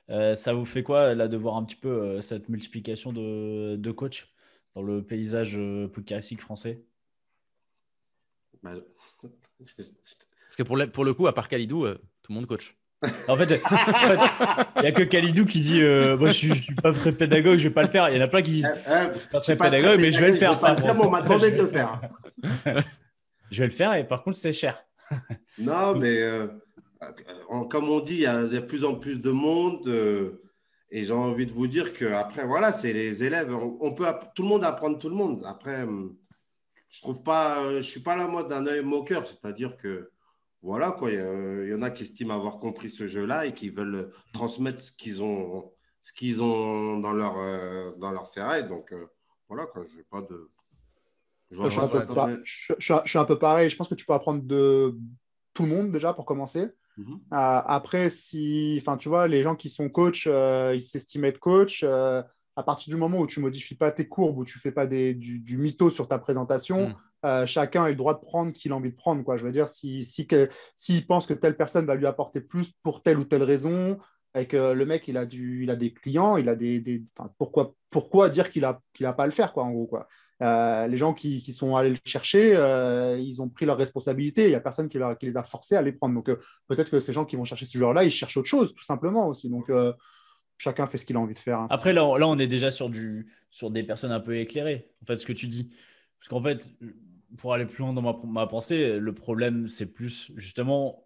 ça vous fait quoi là de voir un petit peu cette multiplication de, de coachs dans le paysage euh, plus classique français bah, Parce que pour le, pour le coup, à part Kalidou, euh, tout le monde coach. En fait, il n'y a que Kalidou qui dit euh, Moi, je ne suis, pas très pédagogue, je ne vais pas le faire. Il y en a plein qui disent je ne suis pas très pédagogue, mais je vais le faire. Je pas on m'a demandé de le faire. je vais le faire, et par contre, c'est cher. non, mais comme on dit, il y, a de plus en plus de monde et j'ai envie de vous dire que après, voilà, c'est les élèves. On peut, tout le monde apprendre tout le monde. Après, hum, je trouve pas, euh, je suis pas la mode d'un œil moqueur. C'est-à-dire que, voilà, quoi, euh, il y, en a qui estiment avoir compris ce jeu-là et qui veulent transmettre ce qu'ils ont, ce qu'ils ont dans leur, euh, dans leur donc, voilà, quoi, j'ai pas de. je suis un peu pareil. Je pense que tu peux apprendre de tout le monde déjà pour commencer. Mhm. Euh, après, si, enfin, tu vois, les gens qui sont coach, euh, ils s'estiment être coach. Euh, à partir du moment où tu modifies pas tes courbes, où tu fais pas du, du, mytho sur ta présentation, mm. chacun a le droit de prendre qu'il a envie de prendre. Quoi. Je veux dire, s'il si, pense que telle personne va lui apporter plus pour telle ou telle raison, et que le mec, il a, du, il a des clients, il a des, pourquoi, pourquoi dire qu'il n'a a pas à le faire, quoi, en gros. Quoi. Euh, les gens qui, sont allés le chercher, euh, ils ont pris leurs responsabilités. Il n'y a personne qui, les a forcés à les prendre. Donc, euh, peut-être que ces gens qui vont chercher ce joueur-là, ils cherchent autre chose, tout simplement aussi. Donc, chacun fait ce qu'il a envie de faire. Hein. Après, là, on est déjà sur, des personnes un peu éclairées, en fait, ce que tu dis. Parce qu'en fait, pour aller plus loin dans ma, pensée, le problème, c'est plus justement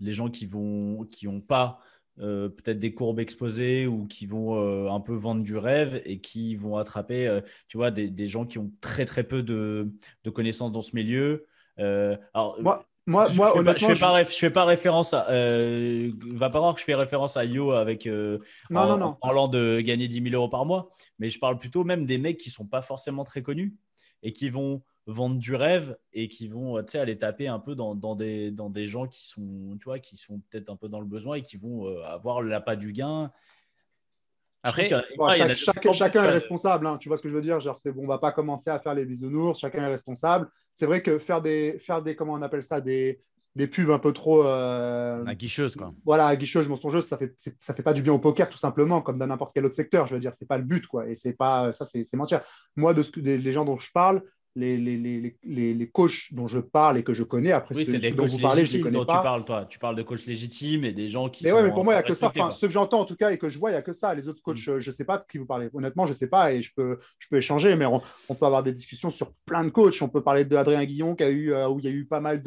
les gens qui vont qui n'ont pas euh, peut-être des courbes exposées ou qui vont euh, un peu vendre du rêve et qui vont attraper, euh, tu vois, des, gens qui ont très très peu de, connaissances dans ce milieu. alors, moi, moi, je, moi je, fais pas, je... fais pas référence à. va pas voir que je fais référence à Yo avec. en, parlant de gagner 10 000 euros par mois, mais je parle plutôt même des mecs qui sont pas forcément très connus et qui vont vendre du rêve et qui vont euh, aller taper un peu dans, des, dans des gens qui sont, tu vois, qui sont peut-être un peu dans le besoin et qui vont euh, avoir l'appât du gain. Après, ah, chacun est responsable, hein. tu vois ce que je veux dire Genre, c'est bon, on va pas commencer à faire les bisounours, chacun est responsable. C'est vrai que faire des, faire des, comment on appelle ça, des, pubs un peu trop. Euh... quoi. Voilà, guicheuse, mensongeuse, ça fait, ça fait pas du bien au poker, tout simplement, comme dans n'importe quel autre secteur. Je veux dire, c'est pas le but, quoi. Et c'est pas. Ça, c'est mentir. Moi, de ce que, des, les gens dont je parle, les, les, coachs dont je parle et que je connais, après vous parlez, je connais dont Tu parles, toi. tu parles de coachs légitimes et des gens qui. Mais sont mais pour moi, il n'y a que ça. que j'entends en tout cas et que je vois, il n'y a que ça. Les autres mm. coachs, euh, je ne sais pas de qui vous parlez. Honnêtement, je ne sais pas et je peux, je peux échanger, mais on, peut avoir des discussions sur plein de coachs. On peut parler de Adrien Guillon, qui a eu, euh, où il y a eu pas mal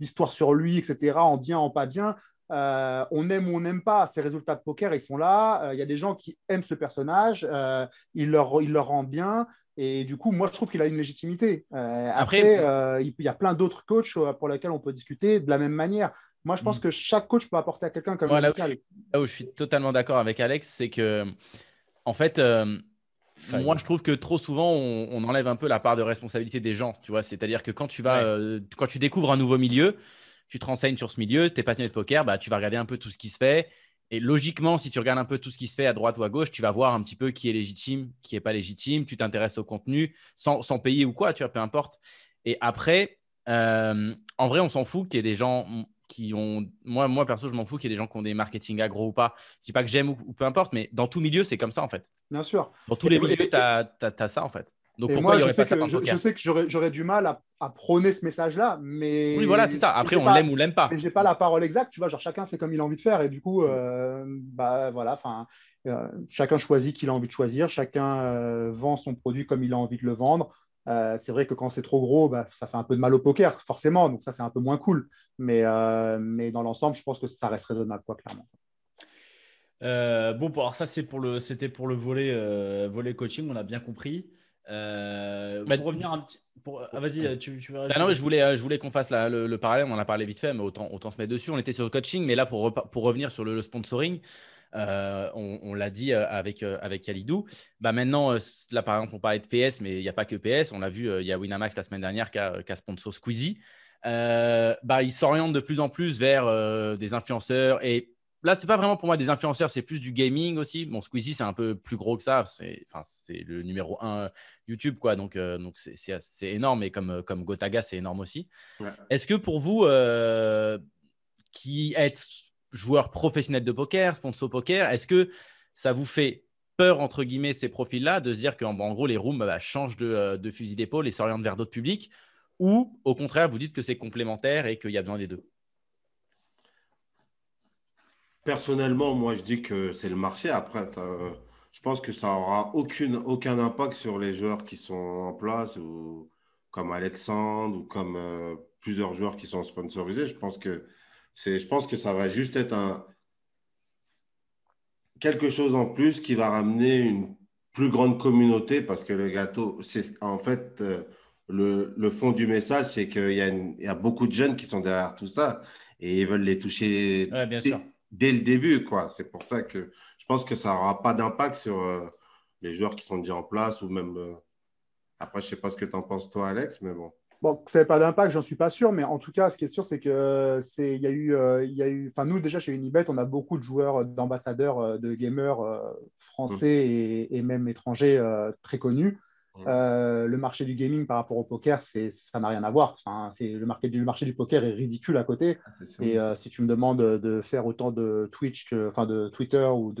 d'histoires de, sur lui, etc., en bien, en pas bien. Euh, on aime ou on n'aime pas ces résultats de poker, ils sont là. Il y a des gens qui aiment ce personnage, il, leur, il leur rend bien. Et du coup, moi, je trouve qu'il a une légitimité. Euh, après, euh, il y a plein d'autres coachs euh, pour lesquels on peut discuter de la même manière. Moi, je pense mm. que chaque coach peut apporter à quelqu'un comme là, où je suis totalement d'accord avec Alex, c'est que, en fait, moi, je trouve que trop souvent, on, enlève un peu la part de responsabilité des gens. Tu vois, c'est-à-dire que quand tu vas, quand tu découvres un nouveau milieu, tu te renseignes sur ce milieu, tu es passionné de poker, bah, tu vas regarder un peu tout ce qui se fait. Et logiquement, si tu regardes un peu tout ce qui se fait à droite ou à gauche, tu vas voir un petit peu qui est légitime, qui n'est pas légitime. Tu t'intéresses au contenu, sans, payer ou quoi, tu peu importe. Et après, euh, en vrai, on s'en fout qu'il y ait des gens qui ont. Moi, moi perso, je m'en fous qu'il y ait des gens qui ont des marketing agro ou pas. Je dis pas que j'aime ou, peu importe, mais dans tout milieu, c'est comme ça, en fait. Bien sûr. Dans tous les milieux, tu as ça, en fait. Donc moi, aurait pas Je sais que j'aurais du mal à, prôner ce message-là, mais. Oui, voilà, c'est ça. Après, on l'aime ou l'aime pas. Mais j'ai pas la parole exacte, tu vois. Genre, chacun fait comme il a envie de faire, et du coup, euh, bah voilà, enfin. Euh, chacun choisit qu'il a envie de choisir, chacun euh, vend son produit comme il a envie de le vendre. c'est vrai que quand c'est trop gros, bah, ça fait un peu de mal au poker, forcément. Donc ça, c'est un peu moins cool. Mais, mais dans l'ensemble, je pense que ça reste raisonnable, quoi, clairement. bon, alors ça, pour le, c'était pour le volet, volet coaching, on a bien compris. Euh, bah, pour revenir un petit. Ah, vas-y, tu, bah non, je voulais, euh, je voulais qu'on fasse le, parallèle. On en a parlé vite fait, mais autant, autant se mettre dessus. On était sur le coaching, mais là, pour, pour revenir sur le, sponsoring, euh, on, l'a dit avec, avec Khalidou. Bah, maintenant, là, par exemple, on parlait de PS, mais il n'y a pas que PS. On l'a vu, il y a Winamax la semaine dernière qui a, sponsor Squeezie. bah, ils s'orientent de plus en plus vers des influenceurs et là, c'est pas vraiment pour moi des influenceurs, c'est plus du gaming aussi. Mon Squeezie, c'est un peu plus gros que ça. C'est, enfin, c'est le numéro un euh, YouTube, quoi. Donc, euh, donc c'est, énorme. Et comme, euh, comme Gotaga, c'est énorme aussi. Est-ce que pour vous, qui êtes joueur professionnel de poker, sponsor poker, est-ce que ça vous fait peur, entre guillemets, ces profils-là, de se dire qu'en en gros, les rooms bah, bah, changent de, de fusil d'épaule et s'orientent vers d'autres publics Ou au contraire, vous dites que c'est complémentaire et qu'il y a besoin des deux Personnellement, moi, je dis que c'est le marché. Après, euh, je pense que ça n'aura aucun impact sur les joueurs qui sont en place, ou comme Alexandre, ou comme euh, plusieurs joueurs qui sont sponsorisés. Je pense que je pense que ça va juste être un, quelque chose en plus qui va ramener une plus grande communauté parce que le gâteau, c'est en fait euh, le, fond du message, c'est qu'il y a, beaucoup de jeunes qui sont derrière tout ça et ils veulent les toucher. Ouais, bien sûr dès le début. quoi. C'est pour ça que je pense que ça n'aura pas d'impact sur euh, les joueurs qui sont déjà en place ou même. Euh, après, je ne sais pas ce que tu en penses, toi, Alex, mais bon. Bon, ça pas d'impact, j'en suis pas sûr, mais en tout cas, ce qui est sûr, c'est que euh, c'est, il y a eu, il y a eu, enfin nous déjà chez Unibet, on a beaucoup de joueurs, d'ambassadeurs, de gamers français mmh. et, même étrangers très connus. Mm. Euh, le marché du gaming par rapport au poker, ça n'a rien à voir. Enfin, le, marché, du marché du poker est ridicule à côté. Ah, et euh, si tu me demandes de faire autant de Twitch, que, enfin de Twitter ou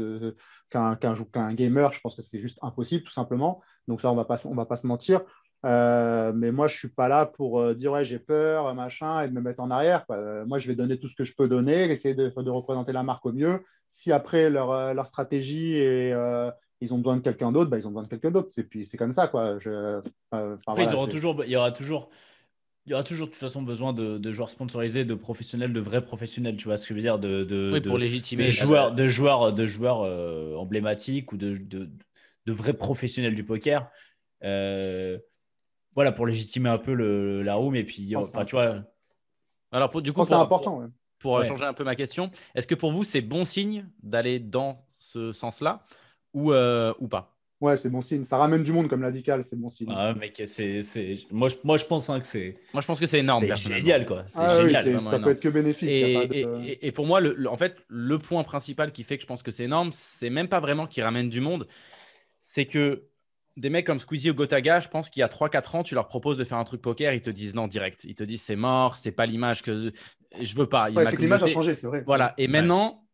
qu'un gamer, je pense que c'était juste impossible, tout simplement. Donc ça, on ne va pas se mentir. Euh, mais moi, je suis pas là pour dire ouais, j'ai peur, machin, et de me mettre en arrière. moi, je vais donner tout ce que je peux donner, essayer de, représenter la marque au mieux. Si après leur, leur stratégie et, ils ont besoin de quelqu'un d'autre, bah, ils ont besoin de quelqu'un d'autre. Et puis c'est comme ça, quoi. Je, il, y aura toujours, il y aura toujours. Il y aura toujours de toute façon besoin de, joueurs sponsorisés, de professionnels, de vrais professionnels, tu vois ce que je veux dire, de, oui, pour légitimer joueurs, de joueurs, de joueurs euh, emblématiques ou de, de, vrais professionnels du poker. Euh, voilà pour légitimer un peu la room et puis enfin, tu vois. Alors du coup, c'est important. Pour, changer un peu ma question, est-ce que pour vous c'est bon signe d'aller dans ce sens-là ou, euh, ou pas. Ouais, c'est bon signe. Ça ramène du monde, comme l'a c'est bon signe. Ah, mec, c'est, Moi, je, moi, je pense hein, que c'est. Moi, je pense que c'est énorme. C'est génial, quoi. C'est ah génial. ça peut être que bénéfique. Et, et, pour moi, le, en fait, le point principal qui fait que je pense que c'est énorme, c'est même pas vraiment qu'il ramène du monde. C'est que des mecs comme Squeezie ou Gotaga, je pense qu'il y a 3-4 ans, tu leur proposes de faire un truc poker, ils te disent non direct. Ils te disent c'est mort, c'est pas l'image que je veux pas. Ouais, c'est que l'image a changé, c'est vrai. Voilà. Et maintenant,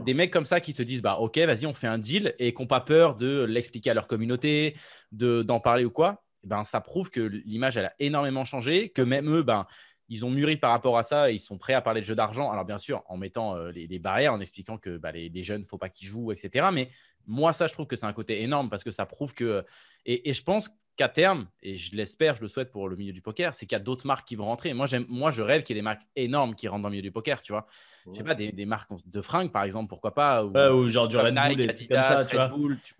des mecs comme ça qui te disent bah ok vas-y on fait un deal et qu'on pas peur de l'expliquer à leur communauté de d'en parler ou quoi eh ben ça prouve que l'image elle a énormément changé que même eux ben ils ont mûri par rapport à ça et ils sont prêts à parler de jeu d'argent alors bien sûr en mettant des euh, les, barrières en expliquant que bah, les, les, jeunes faut pas qu'ils jouent etc mais moi ça je trouve que c'est un côté énorme parce que ça prouve que et, et je pense qu'à terme, et je l'espère, je le souhaite pour le milieu du poker, c'est qu'il y a d'autres marques qui vont rentrer. Moi, j'aime moi je rêve qu'il y ait des marques énormes qui rentrent dans le milieu du poker, tu vois. j'ai Je sais pas, des, marques de fringues, par exemple, pourquoi pas. Ou, genre du Red Bull, comme ça, tu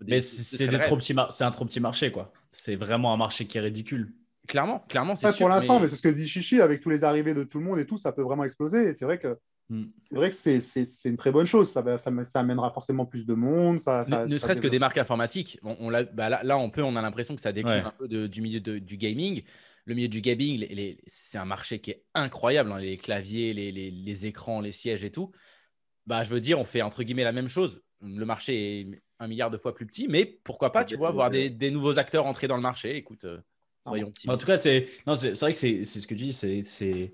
Mais c'est un trop petit marché, quoi. C'est vraiment un marché qui est ridicule. Clairement, clairement, c'est Pour l'instant, mais, c'est ce que dit Chichi, avec tous les arrivées de tout le monde et tout, ça peut vraiment exploser. Et c'est vrai que Mm. C'est vrai que c'est une très bonne chose. Ça, ça, ça, amènera forcément plus de monde. ne, serait-ce que des marques informatiques. On, bah là, on peut, on a l'impression que ça découle un peu du milieu du gaming. Le milieu du gaming, c'est un marché qui est incroyable. Hein, les claviers, les, les, écrans, les sièges et tout. Bah, je veux dire, on fait entre guillemets la même chose. Le marché est un milliard de fois plus petit, mais pourquoi pas, tu vois, voir des, nouveaux acteurs entrer dans le marché. Écoute, euh, En tout cas, c'est vrai que c'est ce que tu dis. C'est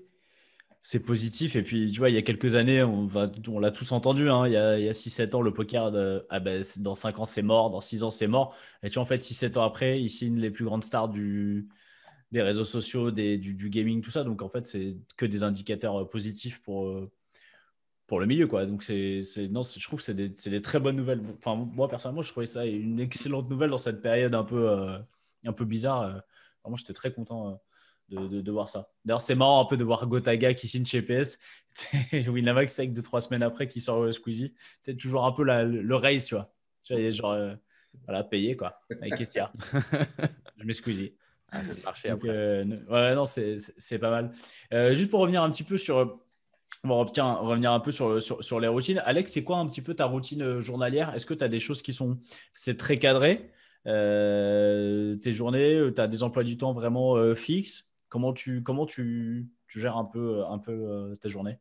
c'est positif. Et puis, tu vois, il y a quelques années, on, va, on l'a tous entendu, hein, il y a, 6-7 ans, le poker, ah ben, dans 5 ans, c'est mort, dans 6 ans, c'est mort. Et tu vois, en fait, 6-7 ans après, ils signent les plus grandes stars du, des réseaux sociaux, des, du, du, gaming, tout ça. Donc, en fait, c'est que des indicateurs euh, positifs pour, euh, pour le milieu. Quoi. Donc, c'est, non, je trouve que c'est des, des, très bonnes nouvelles. Enfin, moi, personnellement, je trouvais ça une excellente nouvelle dans cette période un peu, euh, un peu bizarre. Vraiment, j'étais très content de, de, voir ça. D'ailleurs, c'était marrant un peu de voir Gotaga qui signe chez PS. Winamax, c'est que 2 trois semaines après, qui sort euh, Squeezie. c'est toujours un peu le race, tu vois. Genre, euh, voilà, payé, quoi, avec Kestia. Je mets Squeezie. Ah, après. Euh, ouais, non, c'est pas mal. juste pour revenir un petit peu sur. on va revenir un peu sur, sur, sur les routines. Alex, c'est quoi un petit peu ta routine journalière Est-ce que tu as des choses qui sont. C'est très cadré Tes journées, tu as des emplois du temps vraiment fixes Comment tu, comment tu, gères un peu, un peu euh, ta journée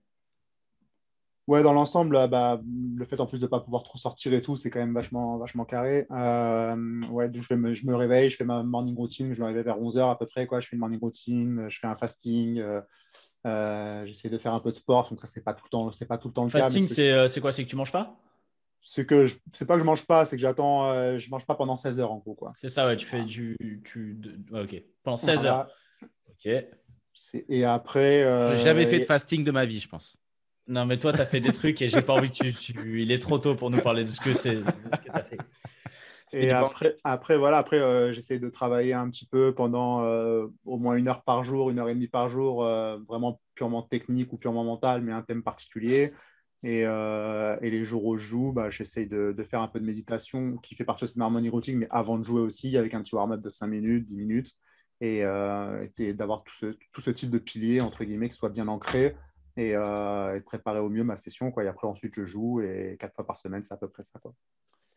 Ouais, dans l'ensemble, euh, bah, le fait en plus de ne pas pouvoir trop sortir et tout, c'est quand même vachement, vachement carré. Euh, ouais, je, me, je, me, réveille, je fais ma morning routine, je me réveille vers 11h à peu près. Quoi. Je fais une morning routine, je fais un fasting, j'essaie de faire un peu de sport, donc ça, c'est pas tout le temps, c'est pas tout le temps le fasting, cas. c'est quoi C'est que tu manges pas c'est que pas que je mange pas, c'est que j'attends, je mange pas pendant 16 heures en gros. C'est ça, ouais, tu fais du. Tu, ok, pendant 16 h heures. Ok. Et après. Euh, j'ai jamais fait de fasting de ma vie, je pense. Non, mais toi, tu as fait des trucs et j'ai pas envie que tu, Il est trop tôt pour nous parler de ce que c'est ce as fait. Et, après, après, voilà, après, euh, j'essaie de travailler un petit peu pendant euh, au moins une heure par jour, une heure et demie par jour, euh, vraiment purement technique ou purement mental, mais un thème particulier. Et, les jours où je joue, bah, j'essaie de, de, faire un peu de méditation qui fait partie de cette harmonie routine, mais avant de jouer aussi, avec un petit warm-up de 5 minutes, 10 minutes. Euh, et, d'avoir tout ce, tout ce, type de pilier, entre guillemets, qui soit bien ancré et, euh, préparer au mieux ma session. Quoi. Et après, ensuite, je joue et quatre fois par semaine, c'est à peu près ça. Quoi.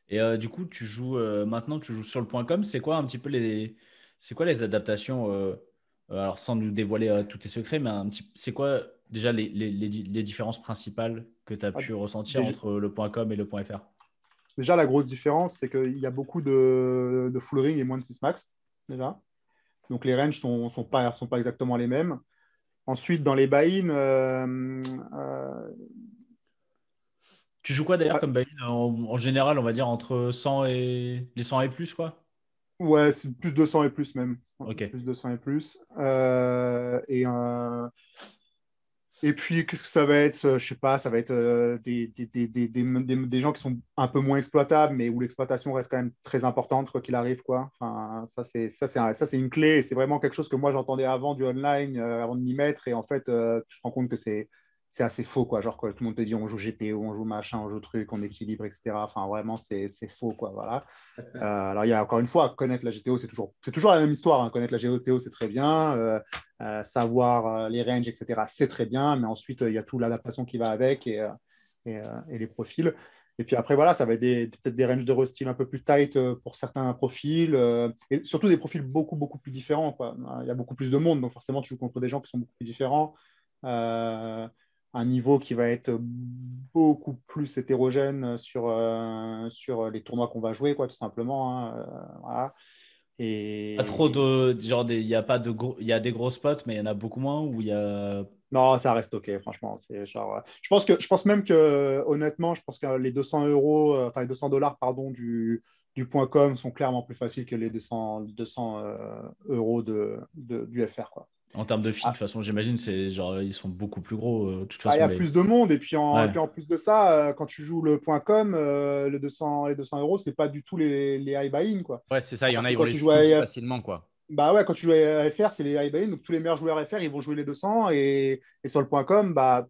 Et euh, du coup, tu joues maintenant, tu joues sur le point .com. C'est quoi un petit peu les, c'est quoi les adaptations Alors, sans nous dévoiler tous tes secrets, mais petit, c'est quoi déjà les, les, les, différences principales que tu as ah, pu ressentir entre le point .com et le point .fr Déjà, la grosse différence, c'est qu'il y a beaucoup de, de full ring et moins de 6 max, déjà. Donc les ranges ne sont, pas, sont pas exactement les mêmes. Ensuite, dans les buy euh, euh, Tu joues quoi d'ailleurs comme buy en, général, on va dire entre 100 et. les 100 et plus, quoi Ouais, c'est plus de 100 et plus même. Ok. Plus de 100 et plus. Euh, et et puis, qu'est-ce que ça va être euh, Je ne sais pas, ça va être euh, des, des, gens qui sont un peu moins exploitables, mais où l'exploitation reste quand même très importante, quoi qu'il arrive. Quoi. Enfin, ça, c'est, ça, une clé. C'est vraiment quelque chose que moi, j'entendais avant du online, euh, avant de m'y mettre. Et en fait, tu te rends compte que c'est, c'est assez faux, quoi. Genre, tout le monde te dit on joue GTO, on joue machin, on joue truc, on équilibre, etc. Enfin, vraiment, c'est faux, quoi. Voilà. Euh, alors, il y a encore une fois, connaître la GTO, c'est toujours, toujours la même histoire. Hein. Connaître la GTO, c'est très bien. Euh, euh, savoir les ranges, etc., c'est très bien. Mais ensuite, il y a tout l'adaptation qui va avec et, et, les profils. Et puis après, voilà, ça va être peut-être des ranges de restyle un peu plus tight pour certains profils, et surtout des profils beaucoup, beaucoup plus différents. Quoi. Il y a beaucoup plus de monde, donc forcément, tu joues contre des gens qui sont beaucoup plus différents un niveau qui va être beaucoup plus hétérogène sur, euh, sur les tournois qu'on va jouer, quoi, tout simplement. Hein, euh, voilà. Et... Pas trop de genre il y a pas de gros, il y a des gros spots, mais il y en a beaucoup moins où il y a. Non, ça reste ok, franchement. C'est genre, euh, je pense que, je pense même que, honnêtement, je pense que les 200 euros, enfin les 200 dollars, pardon, du, du point com sont clairement plus faciles que les 200, 200 euros de, de, du FR, quoi. En termes de filles, ah. de toute façon, j'imagine, c'est genre ils sont beaucoup plus gros. Euh, ah, il y a plus de monde et puis en, plus de ça, euh, quand tu joues le point .com, le euh, 200, les 200 euros, c'est pas du tout les, les high buy-in quoi. Ouais, c'est ça. Il y en a ils vont les jouer facilement quoi. Bah ouais, quand tu joues à FR, c'est les high buy-in, donc tous les meilleurs joueurs FR, ils vont jouer les 200 et, et sur le point .com, bah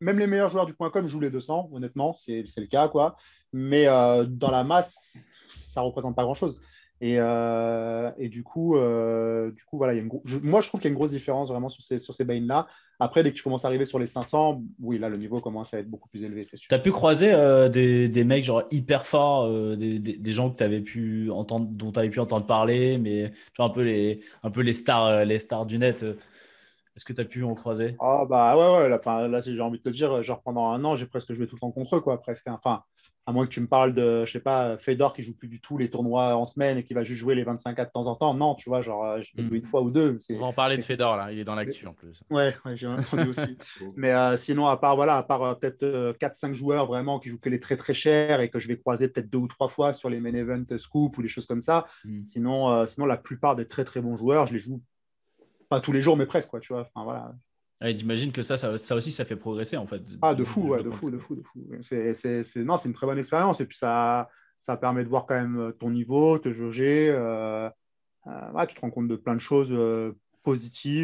même les meilleurs joueurs du point .com jouent les 200. Honnêtement, c'est le cas quoi. Mais dans la masse, ça représente pas grand chose. Et, euh, et, du coup, euh, du coup voilà, moi, je trouve qu'il y a une grosse différence vraiment sur ces, sur ces là Après, dès que tu commences à arriver sur les 500, oui, là, le niveau commence à être beaucoup plus élevé, c'est sûr. Tu as pu croiser euh, des, des, mecs genre hyper forts, des, des, gens que avais pu entendre, dont tu avais pu entendre parler, mais genre, un peu les, un peu les, stars, les stars du net. Est-ce que tu as pu en croiser Ah, bah ouais, ouais là, j'ai envie de te dire, genre pendant un an, j'ai presque joué tout le temps contre eux, quoi, presque. Hein. Enfin, à moins que tu me parles de, je sais pas, Fedor qui joue plus du tout les tournois en semaine et qui va juste jouer les 25 à de temps en temps. Non, tu vois, genre, euh, je hmm. une fois ou deux. On va en parler de Fedor, là, il est dans l'actu en plus. Ouais, j'ai entendu aussi. mais euh, sinon, à part, voilà, à part euh, peut-être quatre 4-5 joueurs vraiment qui jouent que les très très chers et que je vais croiser peut-être deux ou trois fois sur les main event scoop ou les choses comme ça. Hmm. Sinon, sinon, la plupart des très très bons joueurs, je les joue pas tous les jours, mais presque, quoi, tu vois. Enfin, voilà. Et j'imagine que ça, ça, aussi, ça fait progresser en fait. Ah, de fou, ouais, de, fou de, fou, de fou, C'est, non, c'est une très bonne expérience et puis ça, ça permet de voir quand même euh, ton niveau, te jauger. Euh, euh tu te rends compte de plein de choses euh,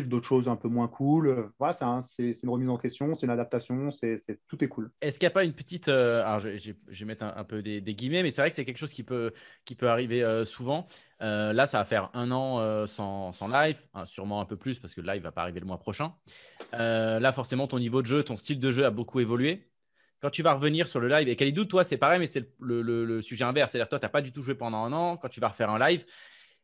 d'autres choses un peu moins cool. Voilà, c'est une remise en question, c'est une adaptation, c'est tout est cool. Est-ce qu'il n'y a pas une petite. Euh, alors, je, vais mettre un, peu des, guillemets, mais c'est vrai que c'est quelque chose qui peut, qui peut arriver euh, souvent. Euh, là, ça va faire un an sans, live, hein, sûrement un peu plus parce que le live va pas arriver le mois prochain. là, forcément, ton niveau de jeu, ton style de jeu a beaucoup évolué quand tu vas revenir sur le live, et doute, toi, c'est pareil, mais c'est le, le, sujet inverse. C'est-à-dire, toi, tu n'as pas du tout joué pendant un an. Quand tu vas refaire un live,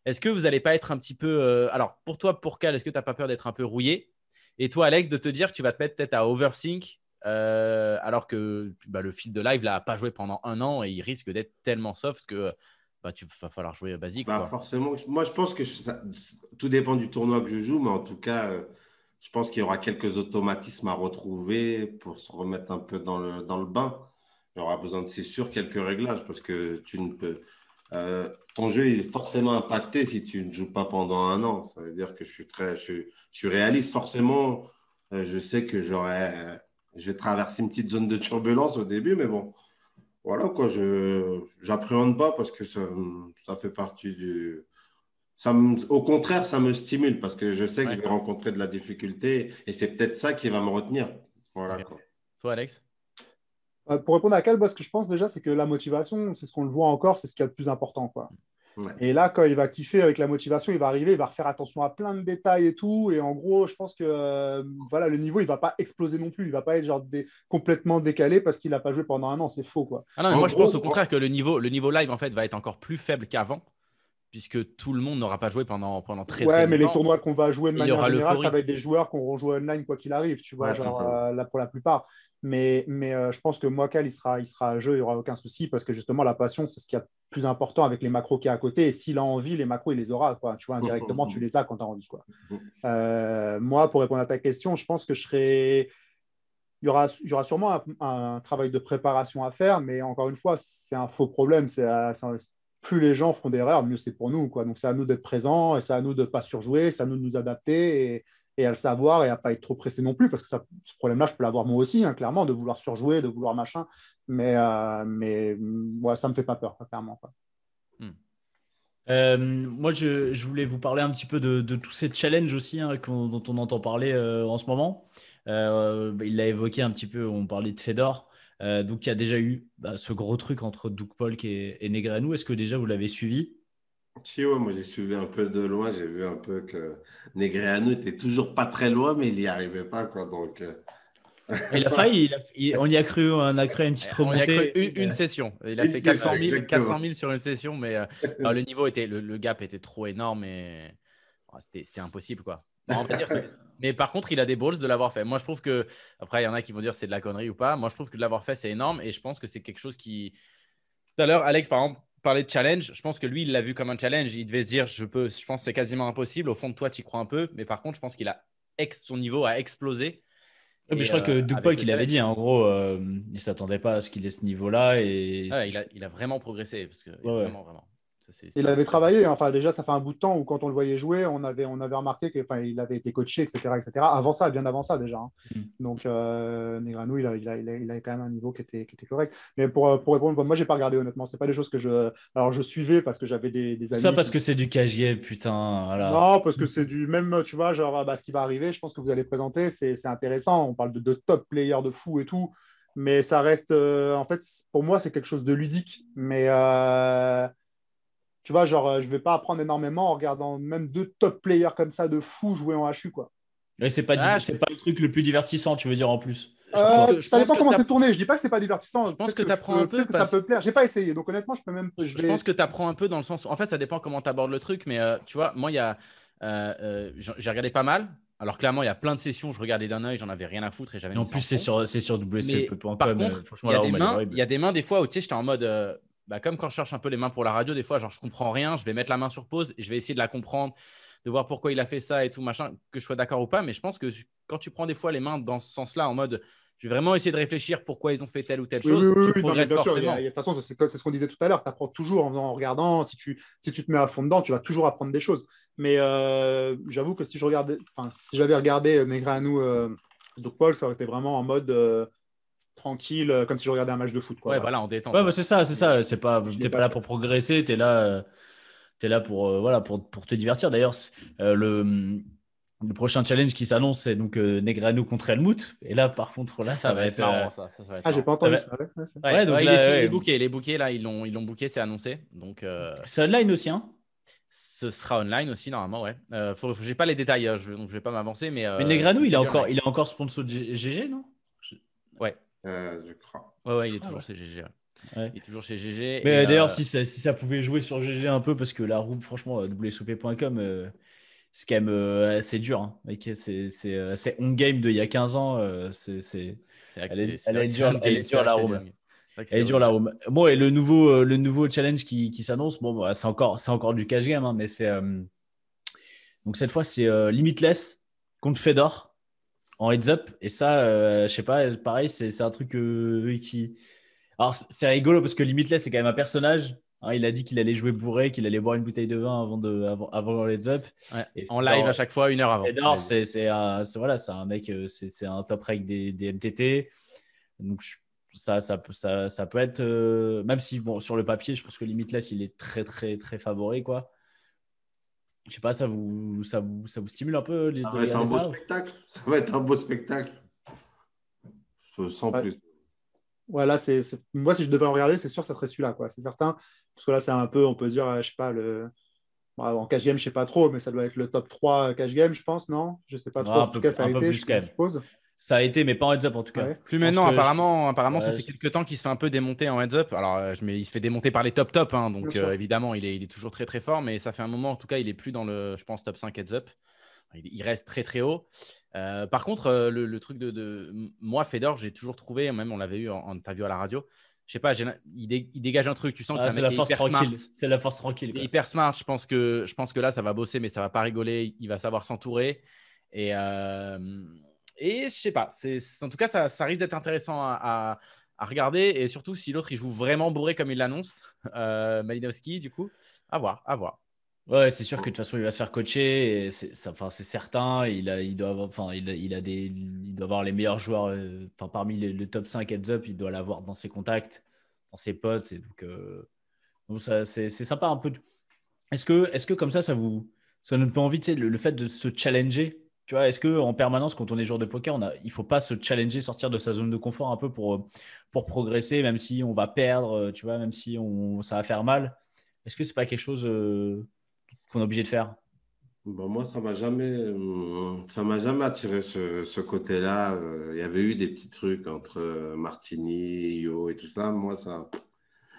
est-ce que vous n'allez pas être un petit peu. Euh, alors, pour toi, pour Cal, est-ce que tu n'as pas peur d'être un peu rouillé Et toi, Alex, de te dire que tu vas te mettre peut-être à Oversync euh, alors que bah, le fil de live n'a pas joué pendant un an et il risque d'être tellement soft que bah, tu va falloir jouer basique. Bah, forcément, moi je pense que tout dépend du tournoi que je joue, mais en tout cas, euh, je pense qu'il y aura quelques automatismes à retrouver pour se remettre un peu dans le, dans le bain. Il y aura besoin de, c'est sûr, quelques réglages parce que tu ne peux, euh, ton jeu est forcément impacté si tu ne joues pas pendant un an. Ça veut dire que je suis, très, je, réaliste. Forcément, euh, je sais que j'aurais, euh, je vais traverser une petite zone de turbulence au début, mais bon, voilà quoi, je j'appréhende pas parce que ça, fait partie du. Ça au contraire, ça me stimule parce que je sais que je vais rencontrer de la difficulté et c'est peut-être ça qui va me retenir. Voilà quoi. Toi, Alex euh, pour répondre à quel ce que je pense déjà, c'est que la motivation, c'est ce qu'on le voit encore, c'est ce qu'il y a de plus important. Quoi. Et là, quand il va kiffer avec la motivation, il va arriver, il va refaire attention à plein de détails et tout. Et en gros, je pense que euh, voilà, le niveau, il va pas exploser non plus. Il ne va pas être genre complètement décalé parce qu'il n'a pas joué pendant un an. C'est faux, quoi. Ah non, moi, je pense au contraire que le niveau, le niveau live, en fait, va être encore plus faible qu'avant puisque tout le monde n'aura pas joué pendant, pendant très, très longtemps. Ouais, mais les tournois qu'on va jouer de manière générale, ça va être des joueurs qu'on rejoue online quoi qu'il arrive, tu vois, genre, euh, là pour la plupart. Mais, mais euh, je pense que Moacal, il sera, il sera à jeu, il n'y aura aucun souci, parce que justement, la passion, c'est ce qui est plus important avec les macros qui est à côté. Et s'il a envie, les macros, il les aura. Quoi. Tu vois, mm, indirectement, mm, tu mm. les as quand tu as envie. Quoi. Euh, moi, pour répondre à ta question, je pense que je serai il y aura, il y aura sûrement un, un, travail de préparation à faire, mais encore une fois, c'est un faux problème. C'est, plus les gens font des erreurs, mieux c'est pour nous. Quoi. Donc c'est à nous d'être présents, et c'est à nous de ne pas surjouer, c'est à nous de nous adapter et, à le savoir et à ne pas être trop pressé non plus, parce que ce problème-là, je peux l'avoir moi aussi, hein, clairement, de vouloir surjouer, de vouloir machin. Mais, euh, mais mm, ça ne me fait pas peur, clairement. Hmm. Euh, moi, je, voulais vous parler un petit peu de, tous ces challenges aussi hein, dont on entend parler euh, en ce moment. Bah, il l'a évoqué un petit peu, on parlait de Fedor. Euh, donc, il y a déjà eu bah, ce gros truc entre Doug Polk et, et Negreanu. Est-ce que déjà vous l'avez suivi si, ouais, moi j'ai suivi un peu de loin. J'ai vu un peu que Negreanu était toujours pas très loin, mais il n'y arrivait pas. Quoi, donc, euh. il a failli, on y a cru, on a cru une petite remontée. On a cru une, session. Il a fait 400 000, sur une session, mais euh, le niveau était, le, gap était trop énorme et oh, c'était impossible quoi. on dire, mais par contre, il a des balls de l'avoir fait. Moi, je trouve que, après, il y en a qui vont dire c'est de la connerie ou pas. Moi, je trouve que de l'avoir fait, c'est énorme. Et je pense que c'est quelque chose qui. Tout à l'heure, Alex, par exemple, parlait de challenge. Je pense que lui, il l'a vu comme un challenge. Il devait se dire, je peux, je pense que c'est quasiment impossible. Au fond de toi, tu y crois un peu. Mais par contre, je pense qu'il a ex, son niveau a explosé. Oui, mais je crois que euh, Doug Paul qui l'avait dit, hein, en gros, euh, il ne s'attendait pas à ce qu'il ait ce niveau-là. Et... Ah il, a, vraiment progressé. Parce que, vraiment, vraiment il avait travaillé, enfin déjà ça fait un bout de temps où quand on le voyait jouer, on avait, on avait remarqué qu'il avait été coaché, etc., etc. Avant ça, bien avant ça déjà. Hein. Mm. Donc euh, il, il, a, il, avait quand même un niveau qui était, était correct. Mais pour, euh, pour répondre, moi j'ai pas regardé honnêtement, c'est pas des choses que je... Alors je suivais parce que j'avais des, des, amis. Ça parce que c'est du cagier, putain. Non, parce que c'est du même, tu vois, genre bah, ce qui va arriver, je pense que vous allez présenter, c'est intéressant. On parle de, top players de fou et tout mais ça reste euh, en fait pour moi c'est quelque chose de ludique mais euh, tu vois, genre, euh, je vais pas apprendre énormément en regardant même deux top players comme ça de fou jouer en HU, quoi. Mais c'est pas, ah, c'est pas le truc le plus divertissant, tu veux dire en plus. Euh, que, ça dépend comment c'est tourné. Je dis pas que c'est pas divertissant. Je pense que, tu apprends un peu. Que ça peut plaire. J'ai pas essayé, donc honnêtement, je peux même. Je, pense que tu apprends un peu dans le sens. En fait, ça dépend comment tu abordes le truc, mais euh, tu vois, moi, il y a, euh, j'ai regardé pas mal. Alors clairement, il y a plein de sessions, je regardais d'un œil, j'en avais rien à foutre et j'avais. En plus, hein. c'est sur, sur WC. par contre, il y, a des mains, il y a des mains des fois où tu sais, j'étais en mode bah, comme quand je cherche un peu les mains pour la radio, des fois, genre, je comprends rien, je vais mettre la main sur pause et je vais essayer de la comprendre, de voir pourquoi il a fait ça et tout, machin, que je sois d'accord ou pas. Mais je pense que quand tu prends des fois les mains dans ce sens-là, en mode, je vais vraiment essayer de réfléchir pourquoi ils ont fait telle ou telle chose. Oui, oui, oui, tu forcément. de toute façon, c'est ce qu'on disait tout à l'heure. Tu apprends toujours en, regardant. Si tu, si tu te mets à fond dedans, tu vas toujours apprendre des choses. Mais euh, j'avoue que si je regardais, si j'avais regardé Maigret à nous, donc Paul, ça aurait été vraiment en mode. Euh, tranquille, euh, comme si je regardais un match de foot. Quoi, ouais, voilà, en détente. Ouais, bah, c'est ça, c'est ça. C'est pas, t'es pas, là pour progresser, t'es là, euh, es là pour, euh, voilà, pour, pour, te divertir. D'ailleurs, le, mm, le, prochain challenge qui s'annonce, c'est donc Negrano contre Helmut. Et là, par contre, là, ça, va, être marrant. Ça, ça ah, j'ai pas entendu ça. Ouais, ouais, donc, il est, les bouquets, les là, ils l'ont, ils l'ont booké, c'est annoncé. Donc, c'est online aussi, hein ce sera online aussi normalement ouais euh, j'ai pas les détails hein, donc je vais pas m'avancer mais, Negrano, il est encore il est encore sponsor de GG non euh, je crois. Ouais, ouais, il est ah toujours chez GG. Il est toujours chez GG. Mais euh, d'ailleurs, euh, si, ça, si, ça, pouvait jouer sur GG un peu, parce que la roue, franchement, wsop.com, c'est quand même assez dur. Hein. C'est on game d'il y a 15 ans. c'est elle est, dure, la roue. Elle est dure la roue. Bon, et le nouveau, le nouveau challenge qui, qui s'annonce, bon, bah, c'est encore, encore du cash game, hein, mais c'est. donc cette fois, c'est Limitless contre Fedor en heads up. Et ça, euh, je sais pas, pareil, c'est un truc euh, qui. Alors, c'est rigolo parce que Limitless, c'est quand même un personnage. Hein. il a dit qu'il allait jouer bourré, qu'il allait boire une bouteille de vin avant, de, avant, avant up. en live à chaque fois, une heure avant. c'est un, voilà, un mec, euh, c'est un top rank des, des MTT. Donc, ça, ça, ça, peut être. même si, bon, sur le papier, je pense que Limitless, il est très, très, très favori, quoi. Je sais pas, ça vous, ça vous, ça vous stimule un peu les, Ça va être un beau spectacle. Ça va être un beau spectacle. Sans plus. Voilà, c'est moi si je devais en regarder, c'est sûr, ça serait celui-là, quoi. C'est certain, parce que là, c'est un peu, on peut dire, euh, je sais pas le. en cash game, je sais pas trop, mais ça doit être le top 3 cash game, je pense, non Je sais pas trop. en tout cas, ça a été, je suppose. Ça a été, mais pas en heads up en tout cas. Plus maintenant, apparemment, apparemment ça fait quelques temps qu'il se fait un peu démonter en heads up. Alors, euh, je mets, il se fait démonter par les top top, hein, donc euh, évidemment, il est, il est, toujours très très fort, mais ça fait un moment, en tout cas, il est plus dans le, je pense, top 5 heads up. Il, reste très très haut. Euh, par contre, le, truc de, de... moi, Fedor, j'ai toujours trouvé, même on l'avait eu en, en, interview à la radio, je sais pas, il, dégage un truc, tu sens que ah, c'est la, force tranquille. C'est la force tranquille. Hyper smart, je pense que je pense que là, ça va bosser, mais ça va pas rigoler. Il va savoir s'entourer et et je sais pas, c'est, en tout cas, ça, ça risque d'être intéressant à, à, regarder. Et surtout, si l'autre, il joue vraiment bourré comme il l'annonce, euh, Malinowski, du coup, à voir, à voir. Ouais, c'est sûr que de toute façon, il va se faire coacher. c'est, enfin, c'est certain. Il, a, il, doit avoir, enfin, il, il, a des, il doit avoir les meilleurs joueurs. Euh, enfin, parmi le top 5 heads up, il doit l'avoir dans ses contacts, dans ses potes. Euh, donc, ça, c'est, sympa un peu. Est-ce que, est-ce que comme ça, ça vous ça donne pas envie, le fait de se challenger est-ce que en permanence, quand on est joueur de poker, on a, il faut pas se challenger, sortir de sa zone de confort un peu pour, euh, pour progresser, même si on va perdre, euh, tu vois, même si on, ça va faire mal. Est-ce que c'est pas quelque chose euh, qu'on est obligé de faire bah, moi, ça m'a jamais, hum, ça m'a jamais attiré ce, côté-là. Il y avait eu des petits trucs entre Martini, Yo et tout ça. Moi, ça,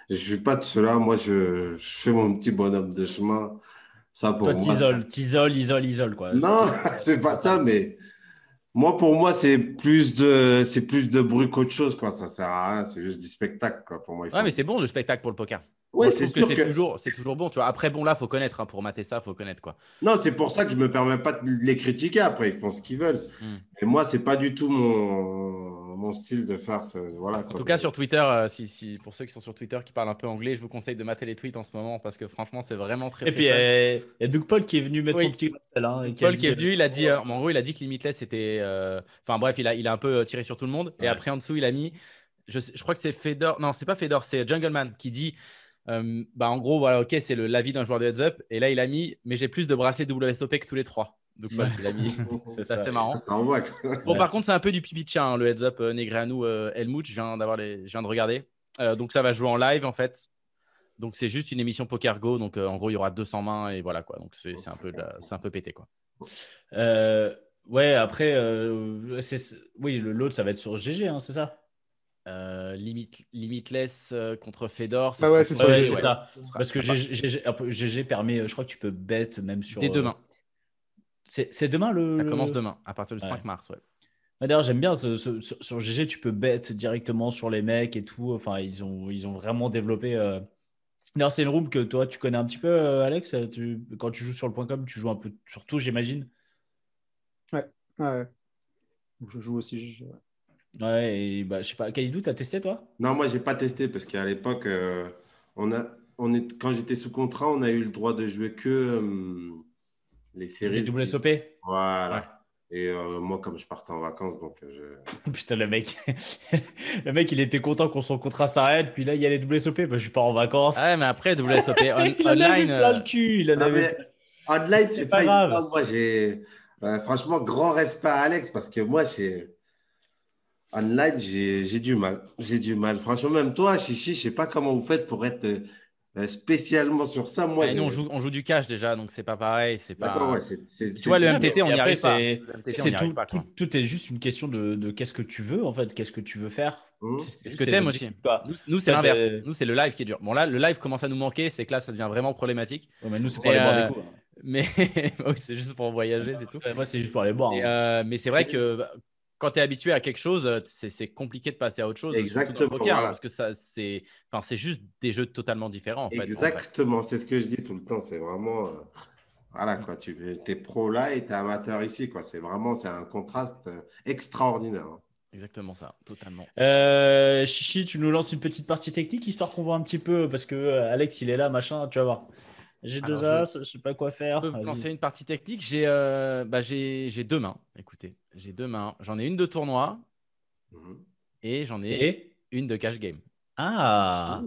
je suis pas de cela. Moi, je, je fais mon petit bonhomme de chemin. Ça, pour Toi, t'isoles, isole, isole, quoi. Non, c'est pas ça, mais moi, pour moi, c'est plus de, c'est plus de bruit qu'autre chose, quoi. Ça sert à rien, c'est juste du spectacle, quoi, pour moi. Ouais, mais c'est bon, le spectacle pour le poker. Oui, c'est sûr toujours, c'est toujours bon, tu Après, bon, là, faut connaître, hein. pour mater ça, faut connaître, quoi. Non, c'est pour ça que je me permets pas de les critiquer. Après, ils font ce qu'ils veulent. Et hmm. moi, c'est pas du tout mon mon style de farce. Euh, voilà, en tout cas, sur Twitter, euh, si, pour ceux qui sont sur Twitter qui parlent un peu anglais, je vous conseille de mater les tweets en ce moment parce que franchement, c'est vraiment très. Et puis, il y a Paul qui est venu mettre petit hein, Paul qui, est venu, il a euh, dit. en gros, il a dit que Limitless était. Enfin, bref, il a, il a un peu tiré sur tout le monde. Et après, en dessous, il a mis. Je, crois que c'est Fedor. Non, c'est pas Fedor, c'est Jungleman qui dit. bah, en gros, voilà, ok, c'est l'avis d'un joueur de heads-up. Et là, il a mis, mais j'ai plus de bracelets WSOP que tous les trois. Donc, c'est assez marrant. bon, par contre, c'est un peu du pipi de chien, hein, le heads up euh, à nous euh, Helmut. Je viens, d'avoir les... viens de regarder. Euh, donc, ça va jouer en live, en fait. Donc, c'est juste une émission Poker Go. Donc, euh, en gros, il y aura 200 mains et voilà quoi. Donc, c'est, un, peu c'est un peu pété quoi. ouais, après, c'est... oui, le l'autre, ça va être sur GG, hein, c'est ça euh, limitless contre Fedor. Bah c'est, ça, ça. Parce que GG, permet, je crois que tu peux bet même sur. des deux mains c'est demain le. Ça commence demain, à partir du 5 mars. Ouais. D'ailleurs, j'aime bien sur GG, tu peux bet directement sur les mecs et tout. Enfin, ils ont, ils ont vraiment développé. Euh. D'ailleurs, c'est une room que toi, tu connais un petit peu, euh, Alex. quand tu joues sur le point .com, tu joues un peu sur tout, j'imagine. Ouais, ouais. Je joue aussi GG. Ouais, et bah, je sais pas. Kalidou, t'as testé toi Non, moi, j'ai pas testé parce qu'à l'époque, euh, on a, on est, quand j'étais sous contrat, on a eu le droit de jouer que les séries. Les WSOP Voilà. Et euh, moi, comme je partais en vacances, donc euh, je. Putain, le mec, le mec, il était content qu'on son contrat s'arrête. Puis là, il y a les WSOP. Bah, je pas en vacances. Ouais, mais après, WSOP il online. Le euh, cul, il a Online, c'est pas, grave. Moi, j'ai. franchement, grand respect à Alex parce que moi, j'ai. Online, j'ai du mal. J'ai du mal. Franchement, même toi, Chichi, je sais pas comment vous faites pour être euh, spécialement sur ça. Moi, bah, on joue, on joue, du cash déjà, donc c'est pas pareil. C'est pas... tu vois, le MTT, on n'y arrive pas. C'est tout, tout, est juste une question de, qu'est-ce que tu veux, en fait, qu'est-ce que tu veux faire. Mmh. ce que t'aimes aussi. Nous, c'est l'inverse. Nous, c'est le live qui est dur. Bon, là, le live commence à nous manquer, c'est que là, ça devient vraiment problématique. mais nous, c'est pour aller des euh, hein. Mais c'est juste pour voyager, c'est tout. Moi, c'est juste pour aller boire. Hein. Euh, mais c'est vrai que bah, quand tu es habitué à quelque chose, euh, c'est compliqué de passer à autre chose. Exactement. Hein, parce que ça, c'est enfin, juste des jeux totalement différents. Exactement, c'est ce que je dis tout le temps. C'est vraiment. Euh, voilà, quoi. Tu es pro là et tu es amateur ici. C'est vraiment c'est un contraste euh, extraordinaire. Hein. Exactement ça, totalement. Chichi, tu nous lances une petite partie technique histoire qu'on voit un petit peu parce que Alex, il est là, machin, tu vas voir. J'ai deux as, je ne sais pas quoi faire. Je peux lancer une partie technique. Euh, bah, j'ai j'ai deux mains. Écoutez, j'ai deux mains. J'en ai une de tournoi mhm. et j'en ai une de cash game. Ah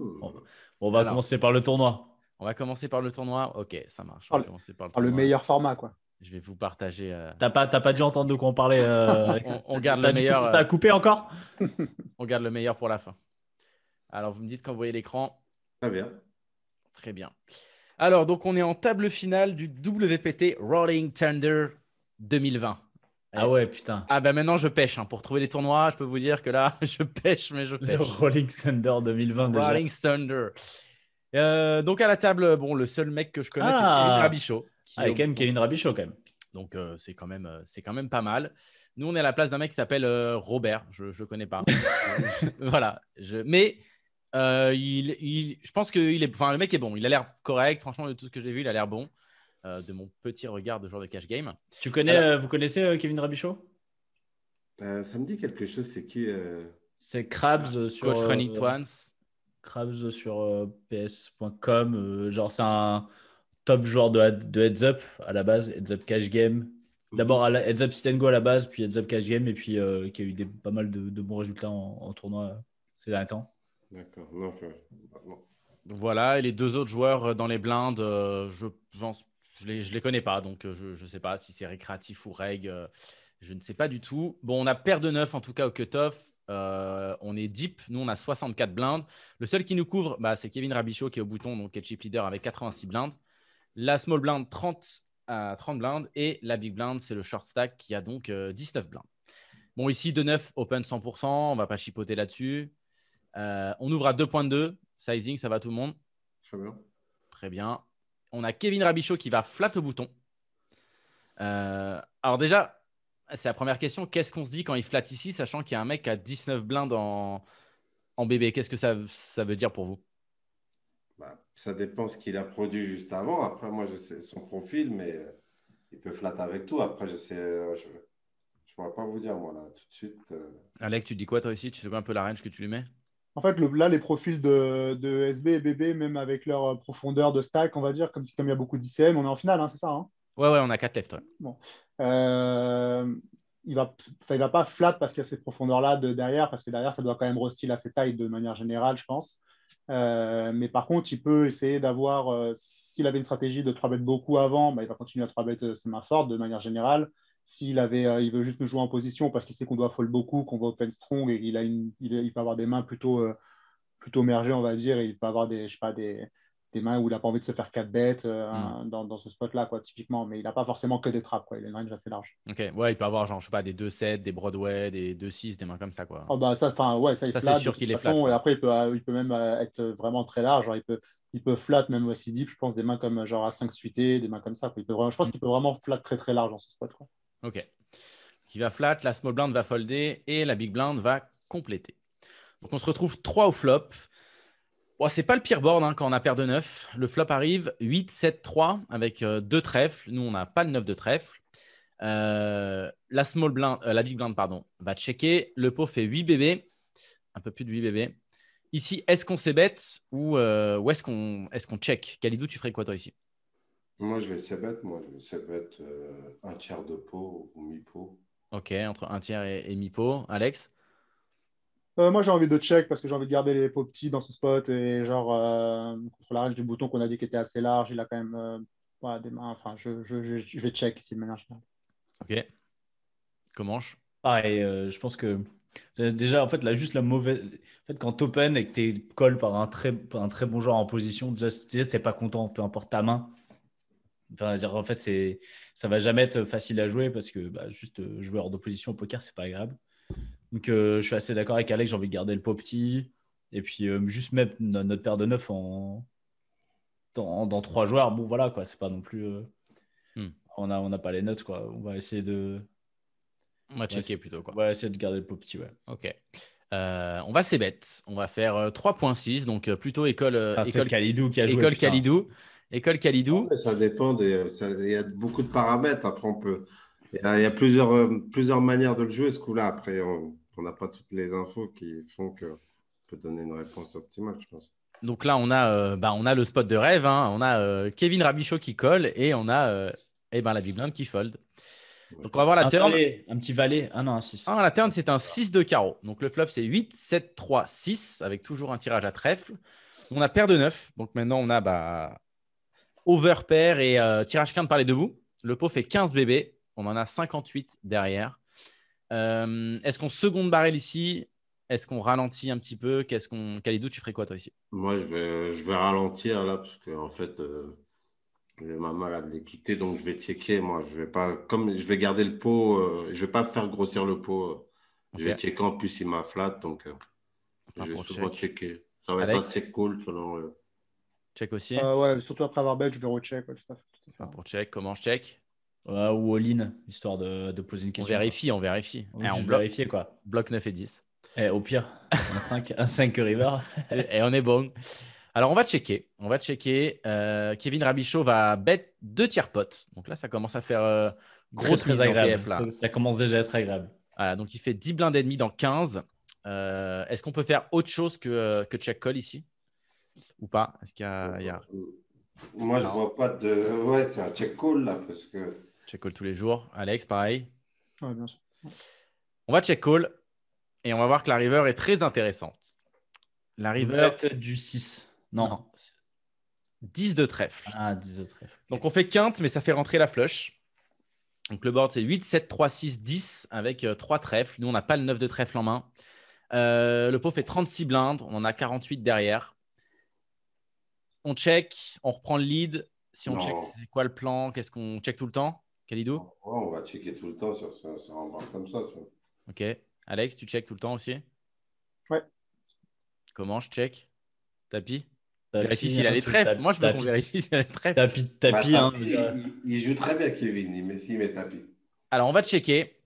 On va commencer par le tournoi. On va commencer par le tournoi. Ok, ça marche. On va par le, le meilleur format, quoi. Je vais vous partager. Tu euh, T'as pas, pas dû entendre de quoi on parlait. Euh, on, garde le meilleur. Ça a coupé encore On garde le meilleur pour la fin. Alors, vous me dites quand vous voyez l'écran. Très bien. Très bien. Alors, donc, on est en table finale du WPT Rolling Thunder 2020. Ah ouais, putain. Ah ben, maintenant, je pêche. Hein. Pour trouver les tournois, je peux vous dire que là, je pêche, mais je pêche. Le Rolling Thunder 2020. Déjà. Rolling Thunder. Euh, donc, à la table, bon, le seul mec que je connais, c'est ah. Kevin Rabichaud. Ah, est, quand même Kevin Rabichaud, quand même. Donc, euh, c'est quand, même, euh, quand même pas mal. Nous, on est à la place d'un mec qui s'appelle Robert. Je ne connais pas. voilà. Je... Mais euh, il, je pense que il est, enfin, le mec est bon. Il a l'air correct. Franchement, de tout ce que j'ai vu, il a l'air bon. Euh, de mon petit regard de joueur de cash game. Tu connais, euh, vous connaissez Kevin Rabichaud bah, Ça me dit quelque chose. C'est qui C'est Krabs ah, sur. Krabs sur PS.com. genre, c'est un top joueur de, de heads up à la base, heads up cash game. D'abord heads up sit à la base, puis heads up cash game, et puis qui a eu des, pas mal de, bons résultats en, en tournoi ces derniers temps. D'accord. Voilà, et les deux autres joueurs euh, dans les blindes, euh, je ne les, connais pas, donc euh, je ne sais pas si c'est récréatif ou reg, je ne sais pas du tout. Bon, on a paire de neuf en tout cas au cut-off. on est deep, nous on a 64 blindes. Le seul qui nous couvre, bah, c'est Kevin Rabichot qui est au bouton, donc qui est chip leader avec 86 blindes. La small blind 30 à 30 blindes et la big blind, c'est le short stack qui a donc 19 blindes. Bon, ici, de 9 open 100%, on va pas chipoter là-dessus. Euh, on ouvre à 2.2. Sizing, ça va tout le monde Très bien. Très bien. On a Kevin Rabichaud qui va flat au bouton. Euh, alors déjà, c'est la première question. Qu'est-ce qu'on se dit quand il flatte ici, sachant qu'il y a un mec à 19 blindes en, en bébé Qu'est-ce que ça, ça, veut dire pour vous bah, Ça dépend ce qu'il a produit juste avant. Après, moi, je sais son profil, mais euh, il peut flat avec tout. Après, je sais... Je... pourrais pas vous dire, moi, tout de suite. Alex Alec, tu dis quoi, toi ici Tu sais un peu la range que tu lui mets en fait, là, les profils de, SB et BB, même avec leur euh, profondeur de stack, on va dire, comme, si, il y a beaucoup d'ICM, on est en finale, hein, c'est ça hein ouais, on a 4 left. Bon. Euh, il va, pas flat parce qu'il y a cette profondeur-là derrière, parce que derrière, ça doit quand même rostil à ses tailles de manière générale, je pense. Euh, mais par contre, il peut essayer d'avoir, s'il avait une stratégie de 3 bêtes beaucoup avant, bah, il va continuer à 3 bêtes ses mains fortes de manière générale. S'il avait, euh, il veut juste nous jouer en position parce qu'il sait qu'on doit fold beaucoup, qu'on va open strong et il, a une, il, peut avoir des mains plutôt, euh, plutôt mergées, on va dire. Et il peut avoir des, pas, des, mains où il n'a pas envie de se faire 4 bêtes euh, mm. dans, ce spot-là, quoi, typiquement. Mais il n'a pas forcément que des trappes, quoi. Il a une range assez large. Ok, ouais, il peut avoir, genre, je sais pas, des 2-7, des Broadway, des 2-6, des mains comme ça, quoi. Oh, bah, ça, enfin, ouais, ça, il sûr qu'il est flat. Et après, il peut, même être vraiment très large. il peut, il peut flat, même aussi deep, je pense, des mains comme, genre, à 5 suités, des mains comme ça. je pense mm. qu'il peut vraiment flat très, très large dans ce spot, quoi. OK. Il va flat, la small blind va folder et la big blind va compléter. Donc on se retrouve 3 au flop. Ce c'est pas le pire board hein, quand on a paire de 9. Le flop arrive 8, 7, 3 avec 2 euh, deux trèfles. Nous, on n'a pas le 9 de trèfle. Euh, la, small blind, euh, la big blind pardon, va checker. Le pot fait 8 bébés, un peu plus de 8 bébés. Ici, est-ce qu'on bête ou, ou est-ce qu'on est qu'on check Kalidou, tu ferais quoi toi ici moi, je vais bête moi, je vais sabbat euh, un tiers de pot ou mi-pot. Ok, entre un tiers et, mi-pot. Alex euh, Moi, j'ai envie de check parce que j'ai envie de garder les pots petits dans ce spot. Et genre, euh, contre la du bouton qu'on a dit qui était assez large, il a quand même des mains. Enfin, je, vais check ici de manière générale. Ok. Comment je... Pareil, je pense que Déjà, en fait, là, juste la mauvaise. En fait, quand t'open et que t'es call par un très, un très bon joueur en position, déjà, t'es pas content, peu importe ta main. Enfin, dire, en fait, c'est, ça va jamais être facile à jouer parce que bah, juste euh, jouer hors d'opposition au poker, c'est pas agréable. Donc, euh, je suis assez d'accord avec Alex, j'ai envie de garder le pot petit. Et puis, euh, juste mettre notre paire de neuf en, dans, trois joueurs. Bon, voilà, quoi, c'est pas non plus. Hmm. On n'a pas les notes, quoi. On va essayer de. On va checker plutôt, quoi. On va essayer de garder le pot petit, ouais. Ok. on va c'est bête. On va faire 3.6, donc plutôt école. Ah, école Kalidou qui a joué, École Kalidou. École Kalidou Ça dépend, il y a beaucoup de paramètres. Après, on peut, il y a, plusieurs, euh, plusieurs manières de le jouer ce coup-là. Après, on n'a pas toutes les infos qui font qu'on peut donner une réponse optimale, je pense. Donc là, on a, euh, bah, on a le spot de rêve. Hein. On a euh, Kevin Rabichot qui colle et on a et ben, la Biblinde qui fold. Donc on va voir la un turn. un petit valet, un 1, 6. Ah, la turn, c'est un 6 de carreau. Donc le flop, c'est 8, 7, 3, 6, avec toujours un tirage à trèfle. On a paire de 9. Donc maintenant, on a bah, pair et euh, tirage quinte par les deux Le pot fait 15 bébés. On en a 58 derrière. Euh, est-ce qu'on seconde barrel ici Est-ce qu'on ralentit un petit peu Qu'est-ce qu'on Khalidou, tu ferais quoi toi ici Moi, je vais, je vais ralentir là parce que en fait, euh, j'ai ma malade quitter, donc je vais checker. Moi, je vais pas comme je vais garder le pot, je vais pas faire grossir le pot. Je vais checker en plus il m'a flat, donc je vais souvent checker. Ça va être assez cool selon. Check aussi euh, surtout après avoir bet, je vais recheck. pour check, comment je check Ou all-in, histoire de, poser une question. On vérifie, on vérifie. Eh, on vérifie quoi. Bloc 9 et 10. Eh, au pire, un 5, river. et on est bon. Alors, on va checker. On va checker. Euh, Kevin Rabichaud va bet deux tiers potes. Donc là, ça commence à faire gros euh, très, agréable. Ça, commence déjà à être agréable. donc il fait 10 blindes et demi dans 15. Est-ce qu'on peut faire autre chose que, que check call ici ou pas Est-ce qu'il y a, euh, euh, Moi, je vois pas de. Ouais, c'est un check call là parce que. Check call tous les jours. Alex, pareil. Ouais, bien sûr. On va check call et on va voir que la river est très intéressante. La river. du 6. Non. 10 de trèfle. Ah, 10 de trèfle. Donc on fait quinte, mais ça fait rentrer la flush. Donc le board c'est 8, 7, 3, 6, 10 avec 3 euh, trèfles. Nous on n'a pas le 9 de trèfle en main. le pot fait 36 blindes, on en a 48 derrière on check, on reprend le lead. Si on check, c'est quoi le plan Qu'est-ce qu'on check tout le temps Khalidou On va checker tout le temps sur ça. C'est comme ça. Ok. Alex, tu check tout le temps aussi Ouais. Comment je check Tapis Vérifie s'il hein, a les trèfles. Moi, je veux qu'on vérifie s'il a les trèfles. Tapis, tapis. Bah, hein, il, joue très bien, Kevin. Il met, tapis. Alors, on va checker.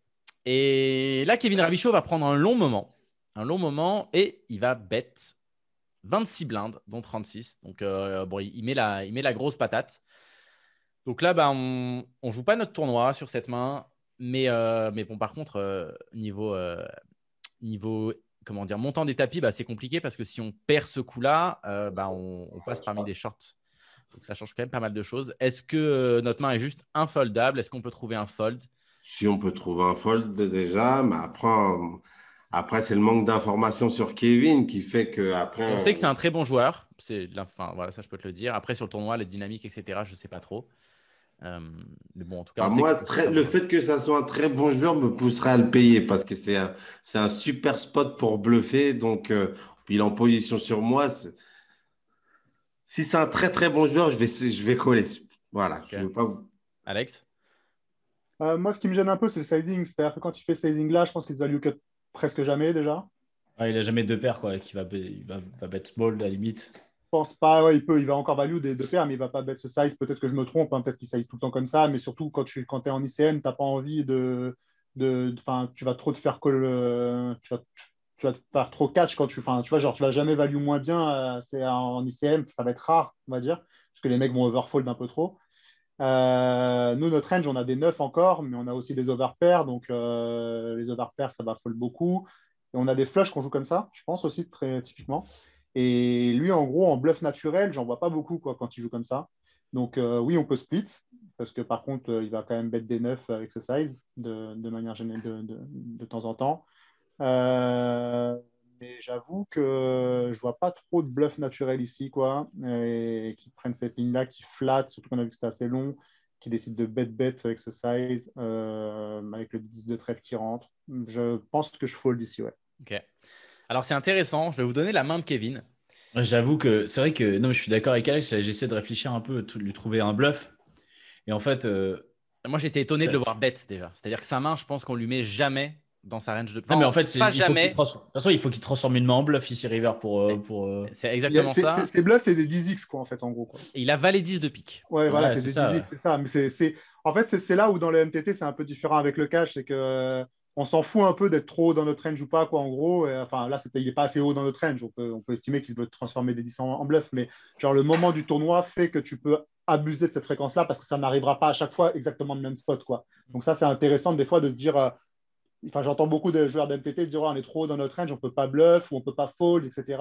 Et là, Kevin Rabichaud va prendre un long moment. Un long moment et il va bête. 26 blindes, dont 36. Donc, euh, bon, il, met la, il met la grosse patate. Donc là, bah, on ne joue pas notre tournoi sur cette main. Mais, euh, mais bon, par contre, euh, niveau, niveau comment dire, montant des tapis, bah, c'est compliqué parce que si on perd ce coup-là, bah, on, on, passe parmi les shorts. Donc ça change quand même pas mal de choses. Est-ce que notre main est juste infoldable Est-ce qu'on peut trouver un fold Si on peut trouver un fold déjà, mais après après, c'est le manque d'informations sur Kevin qui fait que On sait que euh, c'est un très bon joueur. C'est enfin, voilà, ça je peux te le dire. Après, sur le tournoi, les dynamiques, etc. Je ne sais pas trop. Euh, mais bon, en tout cas, bah, moi, le fait que ça soit un très bon joueur me pousserait à le payer parce que c'est un, un, super spot pour bluffer. Donc, euh, il est en position sur moi. Si c'est un très très bon joueur, je vais, je vais coller. Voilà, veux pas vous. Alex Moi, ce qui me gêne un peu, c'est le sizing. C'est-à-dire que quand tu fais sizing là, je pense qu'il se value que presque jamais déjà. il a jamais deux paires, quoi. Qui va, il va, va bet small à la limite. Je pense pas, ouais, il peut, il va encore value des deux paires, mais il va pas bet ce size. Peut-être que je me trompe, hein, peut-être qu'il size tout le temps comme ça, mais surtout quand tu quand es en ICM, tu n'as pas envie de. de, tu vas trop te faire call. Euh, tu, vas, tu te faire trop catch quand tu. Enfin, tu vois, genre, tu vas jamais value moins bien. Euh, c'est en ICM, ça va être rare, on va dire, parce que les mecs vont overfold un peu trop. Euh, nous, notre range, on a des 9 encore, mais on a aussi des overpairs. Donc, euh, les overpairs, ça va folle beaucoup. Et on a des flushs qu'on joue comme ça, je pense aussi, très typiquement. Et lui, en gros, en bluff naturel, j'en vois pas beaucoup quoi, quand il joue comme ça. Donc, euh, oui, on peut split, parce que par contre, il va quand même bet des 9 avec ce size, de, manière générale, de, de, temps en temps mais j'avoue que euh, je vois pas trop de bluff naturel ici, quoi. Et, qui prennent cette ligne-là, qui flatte, surtout qu'on a vu que c'était assez long, qui décide de bet-bet avec ce size, euh, avec le 10 de trèfle qui rentre. Je pense que je fold ici, ouais. Ok. Alors, c'est intéressant. Je vais vous donner la main de Kevin. J'avoue que c'est vrai que non, je suis d'accord avec Alex. J'essaie de réfléchir un peu, de lui trouver un bluff. Et en fait. Euh, Moi, j'étais étonné de le voir bête déjà. C'est-à-dire que sa main, je pense qu'on lui met jamais dans sa range de. Non, mais en fait, il jamais. Faut De toute façon, il faut qu'il transforme une main en bluff ici, River, pour. Euh, pour euh, C'est exactement ça. Ces bluffs, c'est des 10x, quoi, en fait, en gros. Et il a valé 10 de pique. Ouais, voilà, c'est des 10x, c'est ça. Mais c'est. En fait, c'est là où dans le MTT, c'est un peu différent avec le cash, c'est que euh, on s'en fout un peu d'être trop haut dans notre range ou pas, quoi, en gros. Et, enfin, là, il n'est pas assez haut dans notre range. On peut, on peut estimer qu'il veut transformer des 10 en, bluff, mais genre le moment du tournoi fait que tu peux abuser de cette fréquence-là parce que ça n'arrivera pas à chaque fois exactement le même spot, quoi. Donc ça, c'est intéressant des fois de se dire, Enfin, j'entends beaucoup de joueurs d'MTT dire oh, on est trop dans notre range, on ne peut pas bluff ou on ne peut pas fold, etc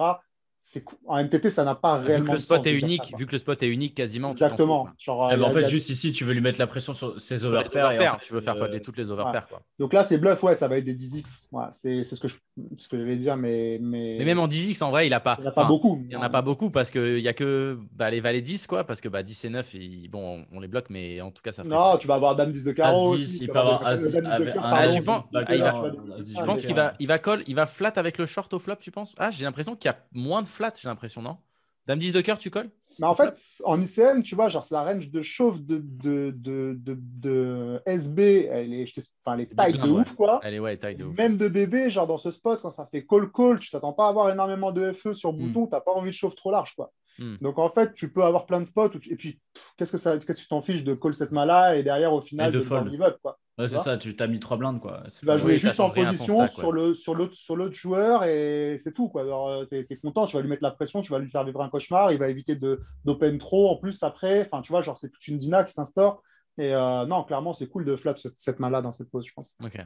en MTT, ça n'a pas réellement. Ah, vu que le spot est unique, vu que le spot est unique quasiment. Exactement. Eh, euh, en, Genre, en fait, juste ici, tu veux lui mettre la pression sur ses overpairs. Over tu veux faire euh... toutes les overpairs. Donc là, c'est bluff, ouais, ça va être des 10x. c'est ce que je, ce que dire, mais, mais. même en 10x, en vrai, il n'a pas. Il a pas beaucoup. Il n'y en a pas beaucoup parce qu'il n'y a que bah, les valets 10, quoi. Parce que bah, 10 et 9, bon, on les bloque, mais en tout cas, ça Non, tu vas avoir dame 10 de carreau. 10 il peut avoir ah, as Tu penses qu'il va il va flat avec le short au flop, tu penses Ah, j'ai l'impression qu'il y a moins de flat, j'ai l'impression, non Dame 10 de cœur, tu colles mais en fait, en ICM, tu vois, genre, c'est la range de chauffe de, de, SB, elle est, enfin, de ouf, quoi. Elle est, taille de Même de bébé, genre, dans ce spot, quand ça fait call-call, tu t'attends pas à avoir énormément de FE sur hmm. bouton, t'as pas envie de chauffe trop large, quoi. Hmm. Donc en fait, tu peux avoir plein de spots et puis qu'est-ce que ça, qu'est-ce que tu t'en fiches de call cette main là et derrière au final de fold. quoi. Ouais, c'est ça, tu t'as mis trois blindes quoi. Tu vas jouer juste en position sur le sur l'autre sur l'autre joueur et c'est tout quoi. Alors euh, t'es, es content, tu vas lui mettre la pression, tu vas lui faire vivre un cauchemar, il va éviter de d'open trop en plus après. Enfin tu vois genre c'est toute une dina qui s'instaure. Et euh, non, clairement, c'est cool de flat cette main-là dans cette pose, je pense. Ok.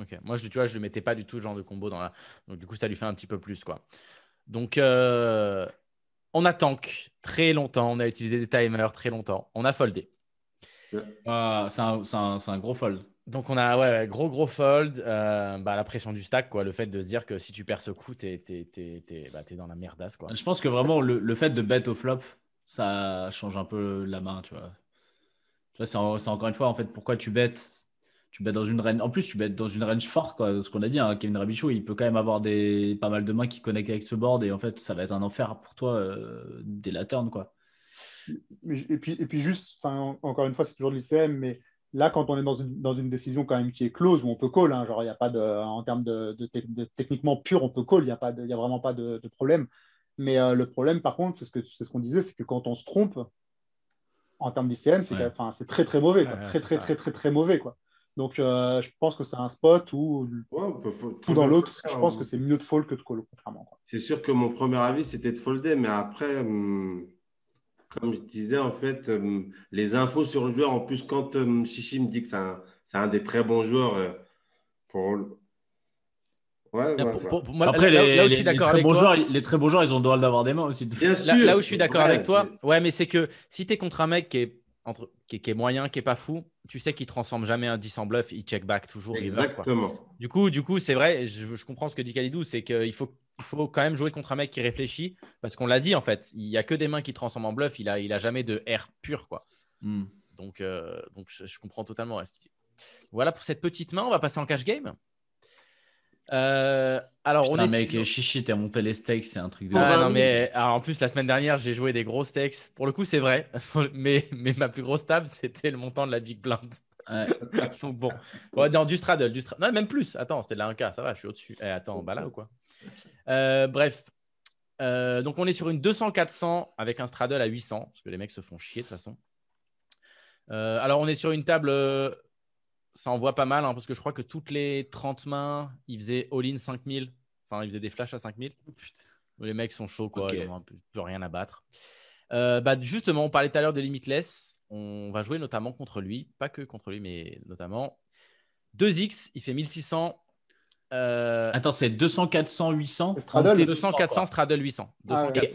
ok. Moi, je, tu vois, je ne mettais pas du tout le genre de combo dans la. Donc, du coup, ça lui fait un petit peu plus, quoi. Donc, euh, on a tank très longtemps, on a utilisé des timers très longtemps, on a foldé. Ah, c'est un, gros fold. Donc on a ouais, gros gros fold, euh, bah, la pression du stack, le fait de se dire que si tu perds ce coup, t'es bah, dans la merdasse. Je pense que vraiment le, fait de bet au flop, ça change un peu la main, Tu vois c'est encore une fois en fait pourquoi tu bêtes tu dans une range. En plus, tu être dans une range forte, quoi. Ce qu'on a dit, hein, Kevin Rabicho il peut quand même avoir des pas mal de mains qui connectent avec ce board et en fait, ça va être un enfer pour toi des euh, dès la turn, quoi. Et puis, et puis juste, encore une fois, c'est toujours de l'ICM, mais là, quand on est dans une, dans une décision quand même qui est close, où on peut call, hein, genre, il n'y a pas de, en termes de, techniquement pur, on peut call, il n'y a, pas a vraiment pas de, problème. Mais euh, le problème, par contre, c'est ce qu'on ce qu'on disait, c'est que quand on se trompe en termes d'ICM, c'est c'est très très mauvais, très, très, très, très très très mauvais. Quoi. Donc, euh, je pense que c'est un spot où, ouais, tout dans l'autre, je pense hein. que c'est mieux de fold que de call, contrairement. C'est sûr que mon premier avis, c'était de folder, mais après, hum, comme je disais, en fait, hum, les infos sur le joueur, en plus, quand Chichi hum, me dit que c'est un, un, des très bons joueurs, euh, pour, Ouais, moi, Après, les, je suis d'accord avec toi, les très beaux joueurs, ils ont le droit d'avoir des mains aussi. Bien sûr, là, où je suis d'accord avec toi, ouais, mais c'est que si tu es contre un mec qui est qui, est, moyen, qui est pas fou, tu sais qu'il transforme jamais un 10 en bluff, il check back toujours. Exactement. du coup, du coup, c'est vrai, je, comprends ce que dit Kalidou, c'est qu'il faut, il faut quand même jouer contre un mec qui réfléchit, parce qu'on l'a dit en fait, il n'y a que des mains qui transforment en bluff, il a, il a jamais de air pur quoi. Hmm. Donc, euh, donc je, je, comprends totalement. Voilà pour cette petite main, on va passer en cash game. Euh, alors on est mec, chichi, t'as monté les steaks, c'est un truc de. Ah, non, mais en plus, la semaine dernière, j'ai joué des gros steaks. Pour le coup, c'est vrai, mais, mais ma plus grosse table, c'était le montant de la Big Blind. Ouais. Donc bon, non, du straddle, du Non, même plus. Attends, c'était de la 1K, ça va, je suis au-dessus. Eh, attends, bah là ou quoi euh, Bref, euh, donc on est sur une 200-400 avec un straddle à 800, parce que les mecs se font chier de toute façon. alors on est sur une table ça envoie pas mal, hein, parce que je crois que toutes les 30 mains, il faisait all-in 5000. Enfin, il faisait des flashs à 5000. Les mecs sont chauds, quoi. Il Ils rien à battre. Euh, bah, justement, on parlait tout à l'heure de Limitless. On va jouer notamment contre lui. Pas que contre lui, mais notamment. 2x, il fait 1600. Euh, Attends, c'est 200, 400, 800 Straddle 200, 400, Straddle 800. Et,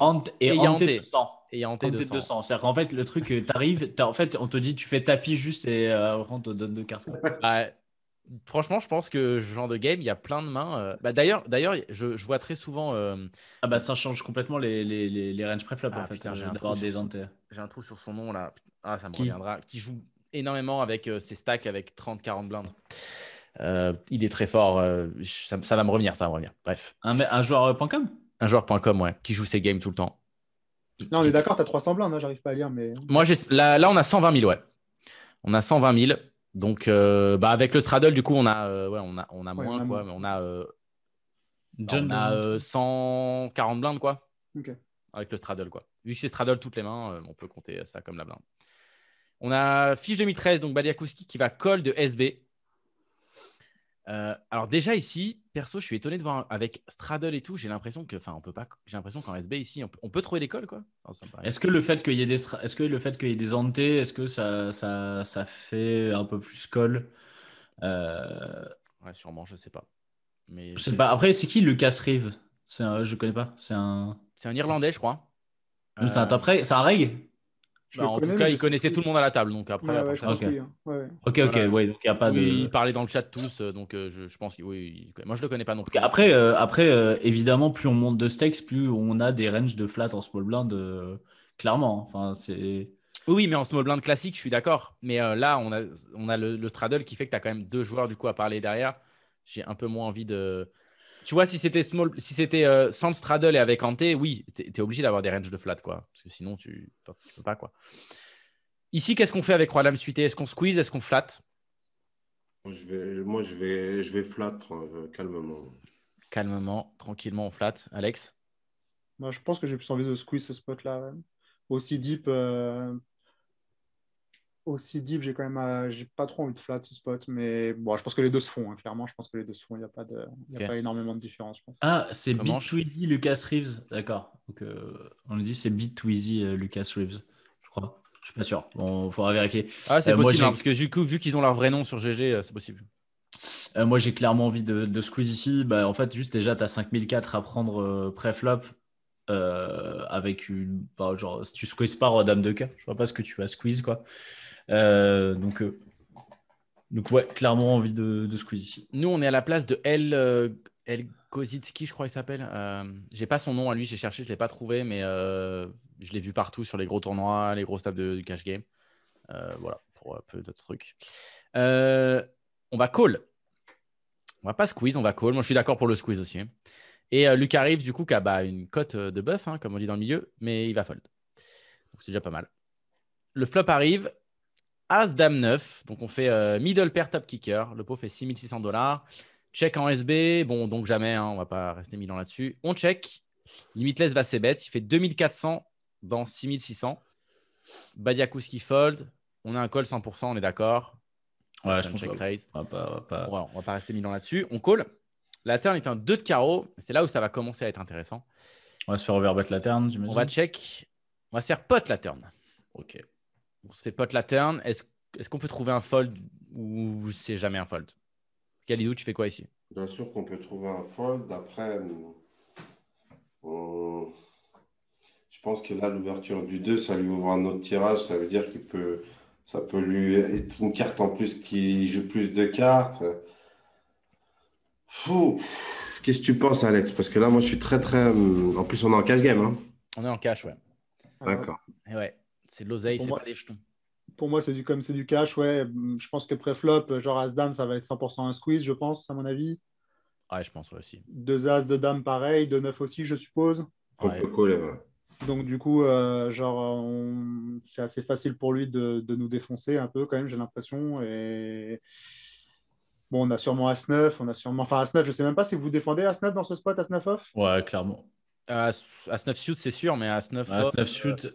hanté et, et en de 200 cest C'est-à-dire qu'en fait, le truc, euh, t'arrives, en fait, on te dit, tu fais tapis juste et euh, on te donne deux cartes. Bah, franchement, je pense que ce genre de game, il y a plein de mains. Euh. Bah, d'ailleurs, d'ailleurs, je, vois très souvent. Ah bah, ça change complètement les, les, les, range préflop. en ah, fait, hein. j'ai un, J'ai un trou sur son nom là. Ah, ça me reviendra. Qui joue énormément avec ses stacks avec 30-40 blindes. il est très fort. ça, va me revenir, ça va me revenir. Bref. Un, un joueur.com Un joueur.com, ouais, qui joue ses games tout le temps. Non, on est d'accord, tu as 300 blindes, hein, j'arrive pas à lire. mais. Moi, là, là, on a 120 000, ouais. On a 120 000. Donc, euh, bah, avec le straddle, du coup, on a, euh, on a, on a moins, on a quoi. Mais on a, euh, bah, John a 140 blindes, quoi. Avec le straddle, quoi. Vu que c'est straddle toutes les mains, on peut compter ça comme la blinde. On a fiche 2013, donc Badiakouski qui va call de SB. Euh, alors déjà ici, perso, je suis étonné de voir avec Straddle et tout, j'ai l'impression que, enfin, on peut pas, j'ai l'impression qu'en SB ici, on peut, trouver l'école quoi. Est-ce que le fait qu'il y ait des, est-ce que le fait qu'il y ait des est-ce que ça, ça, fait un peu plus col euh, Ouais, sûrement, je sais pas. Mais je sais pas. Après, c'est qui Lucas Reeve C'est un, je connais pas. C'est un. C'est un Irlandais, je crois. C'est un ça euh, bah, en tout cas, il connaissait tout le monde à la table, donc après. ok, ok, il parlait dans le chat tous, euh, donc euh, je, je, pense oui, moi je le connais pas non plus. Après, euh, après évidemment, plus on monte de stakes, plus on a des ranges de flat en small blind, clairement. Hein. Enfin, c'est. Oui, mais en small blind classique, je suis d'accord. Mais là, on a, on a le, le straddle qui fait que tu as quand même deux joueurs du coup à parler derrière. J'ai un peu moins envie de tu vois, si c'était small, si c'était euh, sans straddle et avec hanté, oui, tu es, obligé d'avoir des ranges de flat, quoi. Parce que sinon, tu ne peux pas, quoi. Ici, qu'est-ce qu'on fait avec Roi Lame suité Est-ce qu'on squeeze Est-ce qu'on flatte Moi, je vais, je vais flat euh, calmement. Calmement, tranquillement, on flat. Alex Moi, je pense que j'ai plus envie de squeeze ce spot-là. Aussi deep, euh, aussi deep, j'ai quand même, euh, j'ai pas trop envie de flat ce spot, mais bon, je pense que les deux se font, hein, clairement. Je pense que les deux se font, il n'y a, pas, de, y a pas énormément de différence. Ah, c'est Beat Tweezy, Lucas Reeves, d'accord. Donc, euh, on le dit, c'est Beat Tweezy, euh, Lucas Reeves, je crois. Je suis pas sûr, bon faudra vérifier. Ah, c'est possible, hein, parce que du coup, vu qu'ils ont leur vrai nom sur GG, c'est possible. moi, j'ai clairement envie de, squeeze ici. Bah, en fait, juste déjà, tu as 5004 à prendre pré-flop. avec une. Bah, genre, si tu squeeze pas dame de cœur, je vois pas ce que tu vas squeeze, quoi. Euh, euh, donc, ouais, clairement envie de, squeeze ici. Nous, on est à la place de L. El euh, Kozitski, je crois il s'appelle. Euh, j'ai pas son nom à lui, j'ai cherché, je l'ai pas trouvé, mais je l'ai vu partout sur les gros tournois, les gros tables de, du cash game. voilà, pour un peu d'autres trucs. on va call. On va pas squeeze, on va call. Moi, je suis d'accord pour le squeeze aussi. Et Lucas arrive du coup, qui a bah, une cote de bœuf, hein, comme on dit dans le milieu, mais il va fold. Donc, c'est déjà pas mal. Le flop arrive. As Dame 9, donc on fait euh, middle pair top kicker. Le pot fait 6600 dollars. Check en SB, bon, donc jamais, hein, on va pas rester mille ans là-dessus. On check. Limitless va ses bêtes. Il fait 2400 dans 6600. Badiakouski fold. On a un call 100%, on est d'accord. On ouais, je pense On va pas, on va pas... rester mille ans là-dessus. On call. La turn est un 2 de carreau. C'est là où ça va commencer à être intéressant. On va se faire overbet la turn, j'imagine. On va check. On va se faire pot la turn. Ok. On se fait pote la turn. Est-ce qu'on peut trouver un fold ou c'est jamais un fold Kalidou, tu fais quoi ici Bien sûr qu'on peut trouver un fold. Après, je pense que là, l'ouverture du 2, ça lui ouvre un autre tirage. Ça veut dire qu'il peut. Ça peut lui être une carte en plus qui joue plus de cartes. Qu'est-ce que tu penses, Alex Parce que là, moi, je suis très, très. En plus, on est en cash game. Hein. on est en cash, ouais. Ah D'accord. Ouais. C'est de l'oseille, c'est pas des jetons. Pour moi, c'est du comme c'est du cash, ouais. Mm, je pense que pré-flop, euh, genre As-Dame, ça va être 100% un squeeze, je pense, à mon avis. Ouais, je pense aussi. Deux As, deux Dames, pareil. Deux Neuf aussi, je suppose. Donc, du coup, euh, genre, c'est assez facile pour lui de, de, nous défoncer un peu, quand même, j'ai l'impression. Et. Bon, on a sûrement As-9, on a sûrement. Enfin, As-9, je sais même pas si vous défendez As-9 dans ce spot, As-9 off Ouais, clairement. Euh, As-9 shoot, c'est sûr, mais As-9 as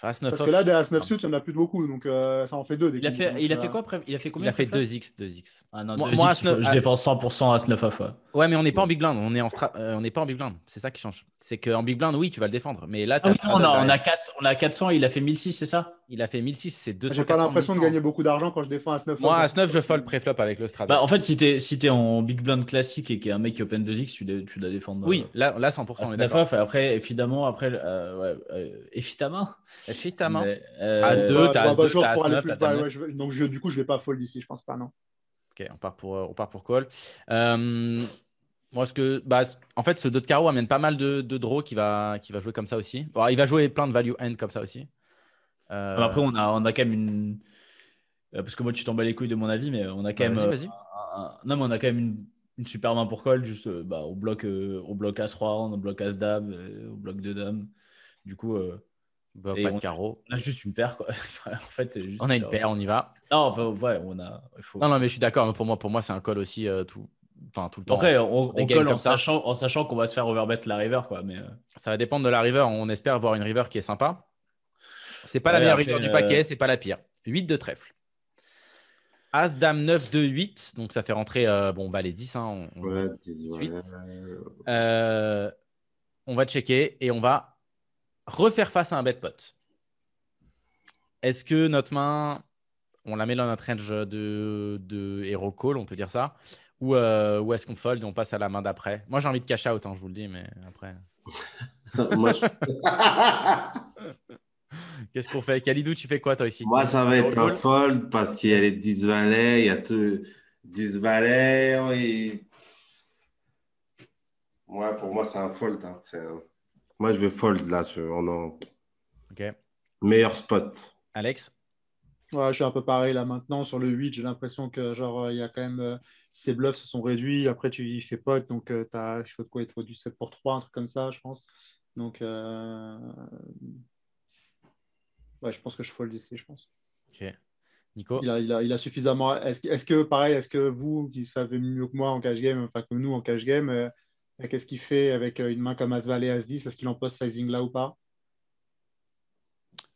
parce que là, des As-9 Sud, il en a plus de beaucoup, donc euh, ça en fait deux. il, a fait, quoi Il a fait combien Il a fait 2x, 2x. Ah moi, je défends 100% As-9 à Ouais. ouais, mais on n'est pas en Big Blind, euh, on n'est pas en Big Blind, c'est ça qui change. C'est qu'en Big Blind, oui, tu vas le défendre, mais là, ah oui, non, on, a 400, on a 400 il a fait 1006, c'est ça il a fait 1006, c'est 200. J'ai pas l'impression de gagner beaucoup d'argent quand je défends As-9. Moi, As-9, je fold préflop avec le strat. Bah, en fait, si t'es si es en big blind classique et qu'il y a un mec qui open 2x, tu, dois, tu défendre. Oui, euh, là, là 100%. As-9, après, évidemment, après, euh, ouais, euh, évidemment. Évidemment. As-2, euh, t'as As-9. Donc, je, du coup, je vais pas fold ici, je pense pas, non. Ok, on part pour, euh, on part pour call. Moi, que, bah, en fait, ce 2 de carreau amène pas mal de, de draws qui va, qui va jouer comme ça aussi. Bon, il va jouer plein de value end comme ça aussi. Euh, après, on a, on a quand même une. Euh, parce que moi, tu t'en bats les couilles de mon avis, mais on a quand même. Euh, non, mais on a quand même une, super main pour call. Juste, bah, on bloque, on As-Roi, on bloque As-Dame, on bloque deux dames. Du coup. pas de carreau. On a juste une paire, quoi. en fait, on a une paire, on y va. Non, ouais, on a. Non, non, mais je suis d'accord. Pour moi, pour moi, c'est un call aussi tout. Enfin, tout le temps. Après, on, on colle en sachant, en sachant qu'on va se faire overbet la river, quoi. Mais ça va dépendre de la river. On espère avoir une river qui est sympa. C'est pas la meilleure rigueur du euh, paquet, c'est pas la pire. 8 de trèfle. As, Dame, 9, 2, 8. Donc ça fait rentrer euh, bon, bah, les 10. Hein, on... Ouais, euh, on va checker et on va refaire face à un bet pot. Est-ce que notre main, on la met dans notre range de, de hero call, on peut dire ça Ou, est-ce qu'on fold et on passe à la main d'après Moi j'ai envie de cash out, hein, je vous le dis, mais après. Moi, je... Qu'est-ce qu'on fait Kalidou, tu fais quoi toi ici Moi, ça va être un fold parce qu'il y a les 10 valets, il y a tout... 10 valets. Oui. Ouais, pour moi, c'est un fold. Hein. Euh, moi, je vais fold là. Sur... On Meilleur spot. Alex Ouais, je suis un peu pareil là maintenant sur le 8. J'ai l'impression que genre euh, il y a quand même ces euh, bluffs se sont réduits. Après, tu y fais pote, donc tu as je sais quoi, il faut du 7 pour 3, un truc comme ça, je pense. Donc, Ouais, je pense que je le ici, je pense. Ok. Nico il a, il a, suffisamment. Est-ce est que, pareil, est-ce que vous, qui savez mieux que moi en cash game, enfin que nous en cash game, euh, qu'est-ce qu'il fait avec euh, une main comme As-Valet, As-10 Est-ce qu'il en pose sizing là ou pas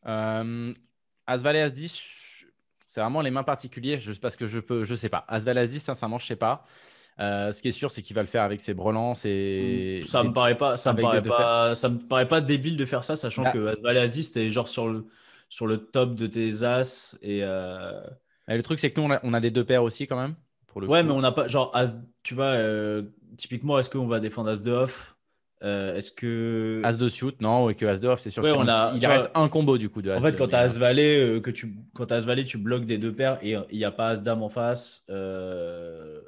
euh, As-Valet, As-10, c'est vraiment les mains particulières je, parce que je peux, je sais pas. As-Valet, As-10, sincèrement, je sais pas. Euh, ce qui est sûr, c'est qu'il va le faire avec ses brelans. Et... Mm. Ça me paraît pas, ça me paraît pas, ça me paraît pas débile de faire ça, sachant ah. que Valet As-10, c'était genre sur le, sur le top de tes as. Euh, et, le truc, c'est que nous, on a, on a, des deux paires aussi quand même. Pour le ouais, mais on n'a pas. Genre, tu vois, euh, typiquement, est-ce qu'on va défendre As de off euh, Est-ce que. As de shoot, non, et que As de off, c'est sûr. il reste un combo du coup de En fait, quand tu as As Valet, que tu, quand as As tu bloques des deux paires et il n'y a pas As Dame en face. Euh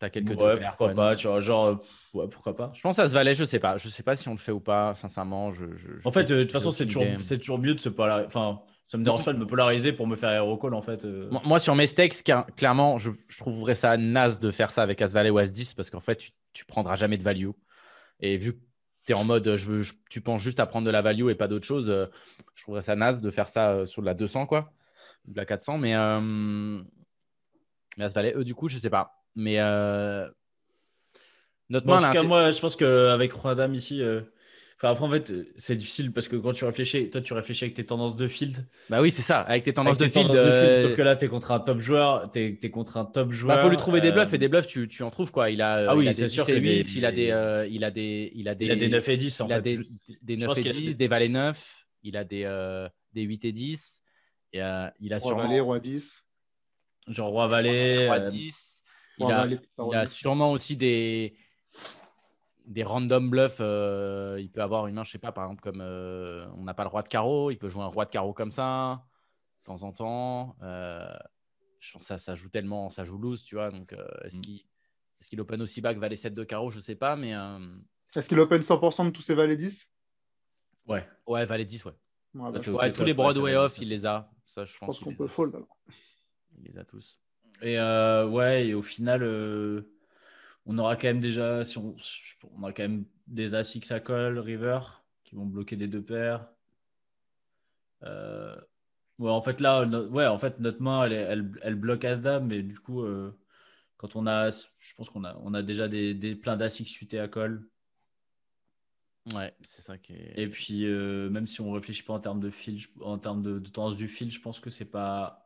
T'as quelques Ouais, pourquoi pas, tu vois, genre, euh, ouais, pourquoi pas. Je pense à ça se valait, je sais pas. Je sais pas si on le fait ou pas, sincèrement. Je, en fait, euh, de toute façon, c'est toujours, c'est toujours mieux de se polariser. Enfin, ça me dérange pas de me polariser pour me faire aérocall, en fait. Euh. Moi, sur mes steaks clairement, je, trouverais ça naze de faire ça avec As Valet ou As 10 parce qu'en fait, tu, tu prendras jamais de value. Et vu que tu es en mode, je, veux, tu penses juste à prendre de la value et pas d'autre chose, je trouverais ça naze de faire ça sur de la 200, quoi, de la 400. Mais, mais As Valet, eux, du coup, je sais pas mais euh, notre en tout cas, moi, je pense qu'avec Roi Dame ici, euh, enfin, après, en fait, c'est difficile parce que quand tu réfléchis, toi, tu réfléchis avec tes tendances de field. Bah oui, c'est ça, avec tes tendances, de, field, Sauf euh, que là, tu es contre un top joueur. Tu es, contre un top joueur. Bah, faut lui trouver des bluffs et des bluffs, tu, en trouves quoi. Il a, ah oui, 8, des... il, a des, il, a des, il a des. 9 et 10 en il fait. A des, 9 et 10, des valets 9. Il a des, des 8 et 10. Et, il a Roi valet, roi 10. Genre roi valet. Roi 10 il, a, a, sûrement aussi des, des random bluffs. Euh, il peut avoir une main, je sais pas, par exemple, comme euh, on n'a pas le roi de carreau, il peut jouer un roi de carreau comme ça, de temps en temps. Euh, je ça, ça joue tellement, ça joue loose, tu vois. Donc, mm. est-ce qu'il est open aussi que valet 7 de carreau Je sais pas, mais. Est-ce qu'il open 100% de tous ses valets 10 Ouais, ouais, valet 10, ouais. Bah, bah, tous les Broadway off, il les a. Ça, je, je pense, qu'on peut fold Il les a tous. Et euh, ouais, au final, euh, on aura quand même déjà, si on, on a quand même des As à call, River, qui vont bloquer des deux paires. Euh, ouais, en fait, là, ouais, en fait, notre main, elle, elle, elle bloque As-Dame, mais du coup, quand on a, je pense qu'on a, on a déjà des, des plein d'As suité à col. Ouais, c'est ça qui Et puis, même si on réfléchit pas en termes de fil, en termes de, de tendance du fil, je pense que c'est pas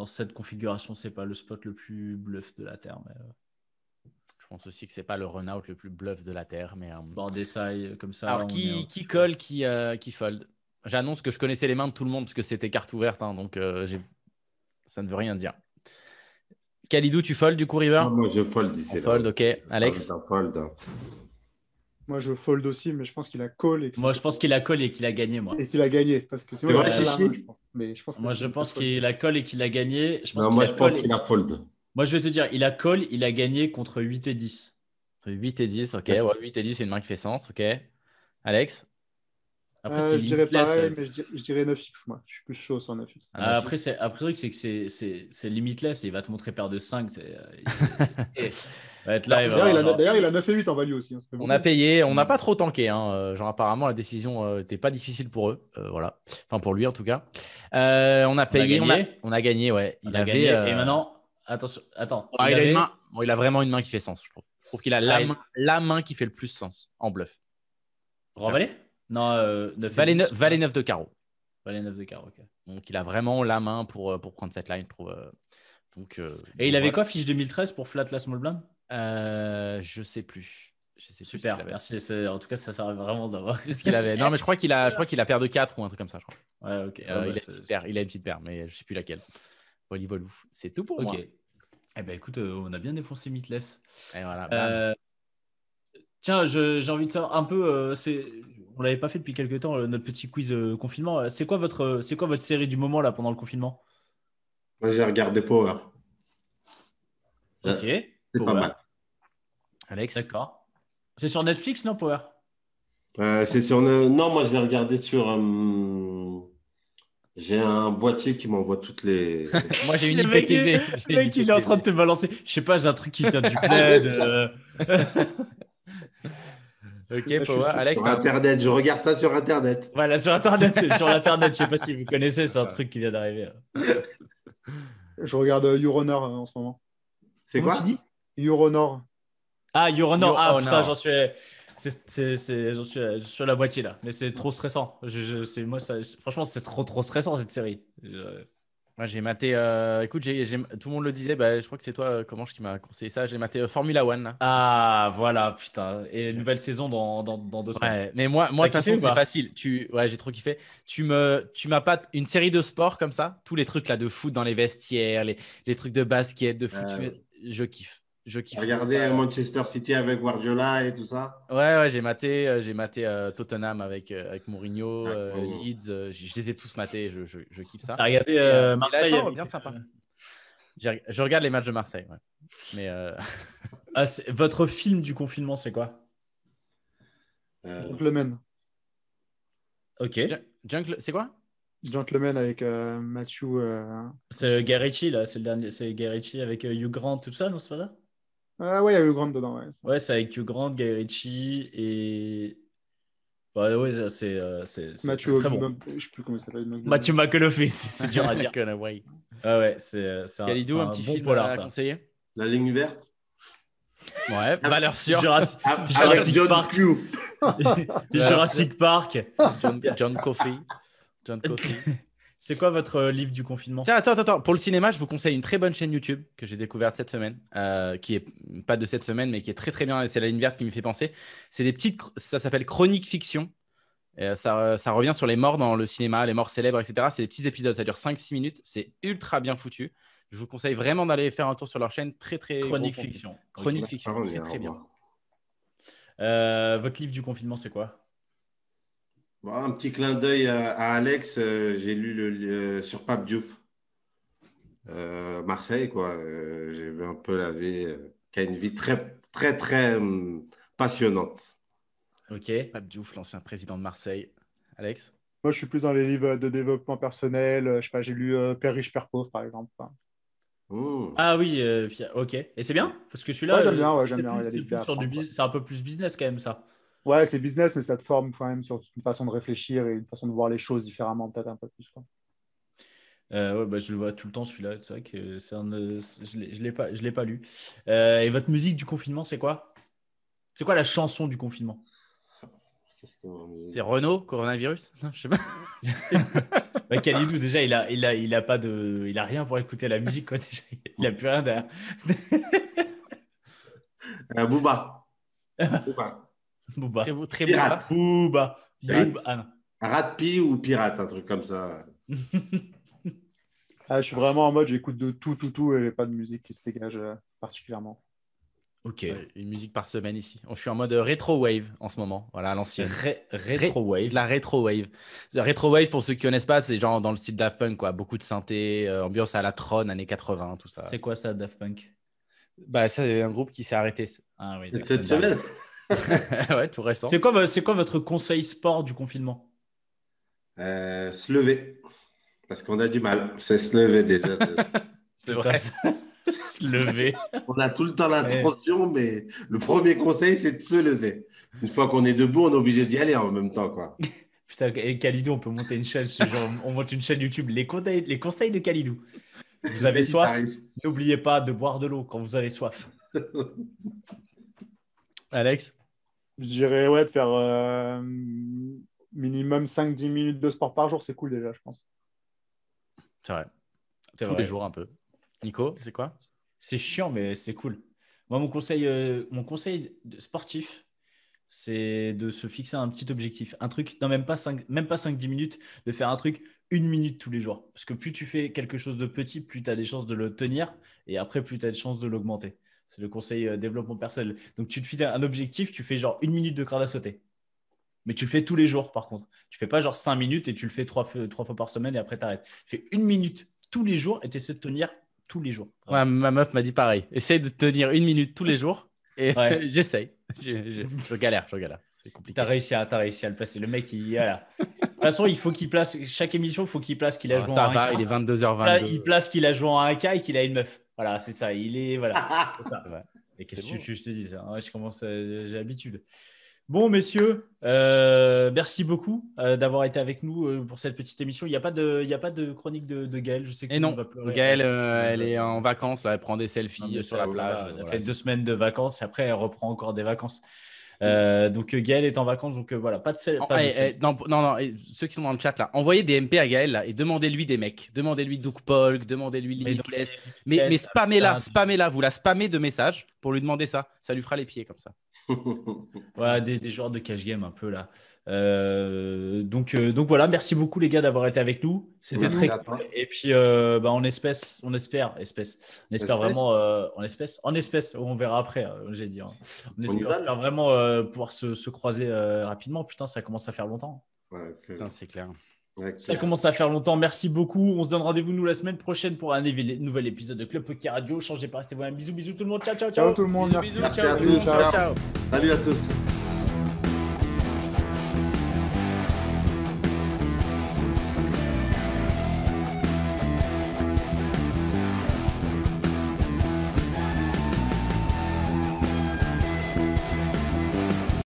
dans cette configuration, c'est pas le spot le plus bluff de la Terre. Mais, euh. Je pense aussi que c'est pas le run-out le plus bluff de la Terre. Mais, euh. des euh, comme ça. Alors, qui, qui colle, qui, qui fold J'annonce que je connaissais les mains de tout le monde parce que c'était carte ouverte, hein, donc j'ai ça ne veut rien dire. Kalidou, tu fold du coup, River ah, Moi, je fold ici. Fold, ok. Alex moi, je fold aussi, mais je pense qu'il a call. Et moi, je pense qu'il a call et qu'il a gagné, moi. Et qu'il a gagné, parce que moi, je pense qu'il a call et qu'il a gagné. Je pense moi, je pense qu'il a fold. Moi, je vais te dire, il a call, il a gagné contre 8 et 10. 8 et 10, ok. 8 et 10, c'est une main qui fait sens, ok. Alex après, euh, c'est je dirais 9x, euh, moi. Je suis plus chaud sur 9x. Ah, ah, après, le truc, c'est que c'est limitless. Il va te montrer paire de 5. D'ailleurs, il, a 9 hein, et 8 en value aussi. Hein, on a payé, on n'a pas trop tanké. Hein, euh, genre, apparemment, la décision n'était euh, pas difficile pour eux. Euh, voilà. Enfin, pour lui, en tout cas. on a payé, on a gagné, on a, gagné ouais. Il avait, Et maintenant, attention, attends. Ah, il, a vraiment une main qui fait sens, je trouve. Je trouve qu'il a la, main, qui fait le plus sens en bluff. En Valet Non, Valet 9, de carreau. Valet 9 de carreau, ok. Donc, il a vraiment la main pour, pour prendre cette line, Donc, et il avait quoi, fiche 2013 pour flat la small blind euh, je sais plus. Je Super, merci. En tout cas, ça sert vraiment d'avoir. Ce qu'il avait. Non, mais je crois qu'il a, je crois qu'il a paire de 4 ou un truc comme ça, je crois. Ouais, ok. Ah il, a une petite paire, mais je sais plus laquelle. C'est tout pour moi. Ok. Eh ben, écoute, euh, on a bien défoncé Meatless. Et voilà. Euh, tiens, j'ai envie de savoir un peu. c'est, on l'avait pas fait depuis quelques temps notre petit quiz confinement. C'est quoi votre, c'est quoi votre série du moment là pendant le confinement Moi, j'ai regardé Power. Ok. C'est pas mal. Alex D'accord. C'est sur Netflix, non, Power euh, C'est sur. Non, moi, je l'ai regardé sur. Euh, j'ai un boîtier qui m'envoie toutes les. Moi, j'ai une IPTV. le il est en train de te balancer. Je sais pas, j'ai un truc qui vient du euh. ok, Power, Alex. Sur Internet, je regarde ça sur Internet. Voilà, sur Internet. sur Internet, je sais pas si vous connaissez, c'est un truc qui vient d'arriver. je regarde Runner en ce moment. C'est quoi tu dis Euronor. Ah, Euronor. Ah, putain, j'en suis. C'est, suis, sur la boîte là, mais c'est trop stressant. Je, moi, franchement, c'est trop, trop stressant cette série. Moi, j'ai maté. Euh, écoute, tout le monde le disait. Bah, je crois que c'est toi, euh, comment je, qui m'a conseillé ça. J'ai maté euh, Formula One. Ah, voilà, putain. Et nouvelle saison dans, dans, deux semaines. mais moi, moi de toute façon, c'est facile. Tu, ouais, j'ai trop kiffé. Tu me, tu m'as pas une série de sport comme ça. Tous les trucs là de foot dans les vestiaires, les, trucs de basket, de foot. Je kiffe. Je kiffe. Regardez Manchester City avec Guardiola et tout ça. Ouais, ouais j'ai maté, euh, j'ai maté euh, Tottenham avec, euh, avec Mourinho, ah, oh. Leeds. je, les ai tous matés. Je, je, kiffe ça. regardez Marseille. bien sympa. Je regarde les matchs de Marseille. Mais ah, votre film du confinement, c'est quoi Jungleman Ok. C'est quoi Jungleman avec Mathieu. C'est là, c'est le dernier. C'est Garicci avec Hugh Grant, tout ça, non, c'est pas ça ah ouais, il y a eu Grant dedans. Ouais, ouais c'est avec Hugh Grant, Guy Ritchie et. Bah ouais, c'est euh, Mathieu très bon. Je sais plus comment il s'appelle. Mathieu c'est dur à dire. ouais, Ah ouais, euh, c'est un, un, petit bon film polar, à ça. conseiller. La ligne verte. Ouais, ah, valeur sûre. Jurassic, ah, Park. Jurassic Park. John, John Coffey. John Coffey. C'est quoi votre euh, livre du confinement Tiens, attends, attends. Pour le cinéma, je vous conseille une très bonne chaîne YouTube que j'ai découverte cette semaine, euh, qui est pas de cette semaine, mais qui est très très bien. c'est la ligne verte qui me fait penser. C'est des petites. Ça s'appelle Chronique Fiction. Euh, ça, revient sur les morts dans le cinéma, les morts célèbres, etc. C'est des petits épisodes, ça dure 5-6 minutes, c'est ultra bien foutu. Je vous conseille vraiment d'aller faire un tour sur leur chaîne, très très. Chronique fiction. Chronique fiction, très, très bien. votre livre du confinement, c'est quoi un petit clin d'œil à, Alex. Euh, j'ai lu le, sur Pape Diouf, euh, Marseille, quoi. Euh, j'ai vu un peu la vie, qui a une vie très, très, très hum, passionnante. Ok. Pape Diouf, l'ancien président de Marseille. Alex moi, je suis plus dans les livres de développement personnel. Je sais pas, j'ai lu Père riche, père pauvre, par exemple. Mmh. Ah oui, ok. Et c'est bien Parce que celui-là, j'aime bien. c'est un peu plus business quand même, ça. Ouais, c'est business, mais ça te forme quand même sur une façon de réfléchir et une façon de voir les choses différemment, peut-être un peu plus. Quoi. Euh, ouais, bah, je le vois tout le temps celui-là, c'est vrai que c'est je ne l'ai pas, je pas lu. Euh, et votre musique du confinement, c'est quoi C'est quoi la chanson du confinement C'est Renault, coronavirus Non, je sais pas. déjà, il a, il a, il a pas de, il a rien pour écouter la musique, quoi. il n'a plus rien derrière. Euh, Bouba. Booba. Très, Pirate. Booba. Ah ou pirate, un truc comme ça. Ah, je suis vraiment en mode, j'écoute de tout, tout, tout, et pas de musique qui se dégage euh, particulièrement. Ok, une musique par semaine ici. Oh, je suis en mode euh, rétro wave en ce moment. Voilà, l'ancien. rétro wave. la rétro wave. La rétro wave, pour ceux qui connaissent pas, c'est genre dans le style Daft Punk, quoi. Beaucoup de synthé, euh, ambiance à la Tron, années 80, tout ça. C'est quoi ça, Daft Punk Bah, c'est un groupe qui s'est arrêté. Ah, oui, cette semaine ouais, tout récent. C'est quoi, votre conseil sport du confinement euh, Se lever. Parce qu'on a du mal. C'est se lever déjà. c'est vrai. se lever. On a tout le temps l'intention, mais le premier conseil, c'est de se lever. Une fois qu'on est debout, on est obligé d'y aller en même temps. quoi. Putain, et Kalidou, on peut monter une chaîne. on monte une chaîne YouTube. Les conseils, les conseils de Kalidou. Vous avez soif, n'oubliez pas de boire de l'eau quand vous avez soif. Alex je dirais, ouais, de faire euh, minimum 5-10 minutes de sport par jour, c'est cool déjà, je pense. C'est vrai. Tous les jours un peu. Nico, c'est quoi C'est chiant, mais c'est cool. Moi, mon conseil, euh, mon conseil sportif, c'est de se fixer un petit objectif. Un truc, non, même pas 5-10 minutes, de faire un truc une minute tous les jours. Parce que plus tu fais quelque chose de petit, plus tu as des chances de le tenir et après, plus tu as des chances de l'augmenter. C'est le conseil euh, développement personnel. Donc, tu te fixes un objectif, tu fais genre une minute de corde à sauter. Mais tu le fais tous les jours, par contre. Tu fais pas genre cinq minutes et tu le fais trois, fois par semaine et après tu t'arrêtes. Tu fais une minute tous les jours et tu essaies de tenir tous les jours. ma meuf m'a dit pareil. Essaye de tenir une minute tous les jours. Et j'essaye. Je, galère, je galère. C'est compliqué. T'as réussi, à, as réussi à le placer. Le mec, il là. De toute façon, il faut qu'il place. Chaque émission, il faut qu'il place qu'il a ah, joué en 1 Ça va, il est 22h22. Il place qu'il a joué en 1K et qu'il a une meuf. Voilà, c'est ça. Il est. Voilà. Et qu'est-ce que je te dis ça, Je commence. Euh, j'ai l'habitude. Bon, messieurs, euh, merci beaucoup euh, d'avoir été avec nous pour cette petite émission. Il n'y a, pas de, il a pas de chronique de, de je sais que. Eh non, va elle est en vacances, là, elle prend des selfies ah, sur la plage. Elle fait deux semaines de vacances, après elle reprend encore des vacances. Euh, donc euh, Gaël est en vacances, donc euh, voilà, pas de. Eh, eh, non, non, eh, ceux qui sont dans le chat là, envoyez des MP à Gaël là, et demandez-lui des mecs. Demandez-lui Doug Polk, demandez-lui Limitless. Mais, mais, spammez-la, spammez-la, vous la spammez de messages pour lui demander ça. Ça lui fera les pieds comme ça. voilà, des, des, de cash game un peu là. Euh, donc, euh, donc voilà, merci beaucoup les gars d'avoir été avec nous. C'était très cool. Et puis en euh, bah, on espèce, on espère, espèce, on espère vraiment en espèce, en espèce, on verra après. J'ai dit, hein. on, espère, vraiment pouvoir se, croiser rapidement. Putain, ça commence à faire longtemps. Ouais, c'est clair. ça commence à faire longtemps. Merci beaucoup. On se donne rendez-vous nous la semaine prochaine pour un nouvel épisode de Club Poker Radio. Changez pas, restez vous Bisous, bisous tout le monde. Ciao, ciao, ciao. tout le monde. merci. ciao, à tous. Ciao. Salut à tous.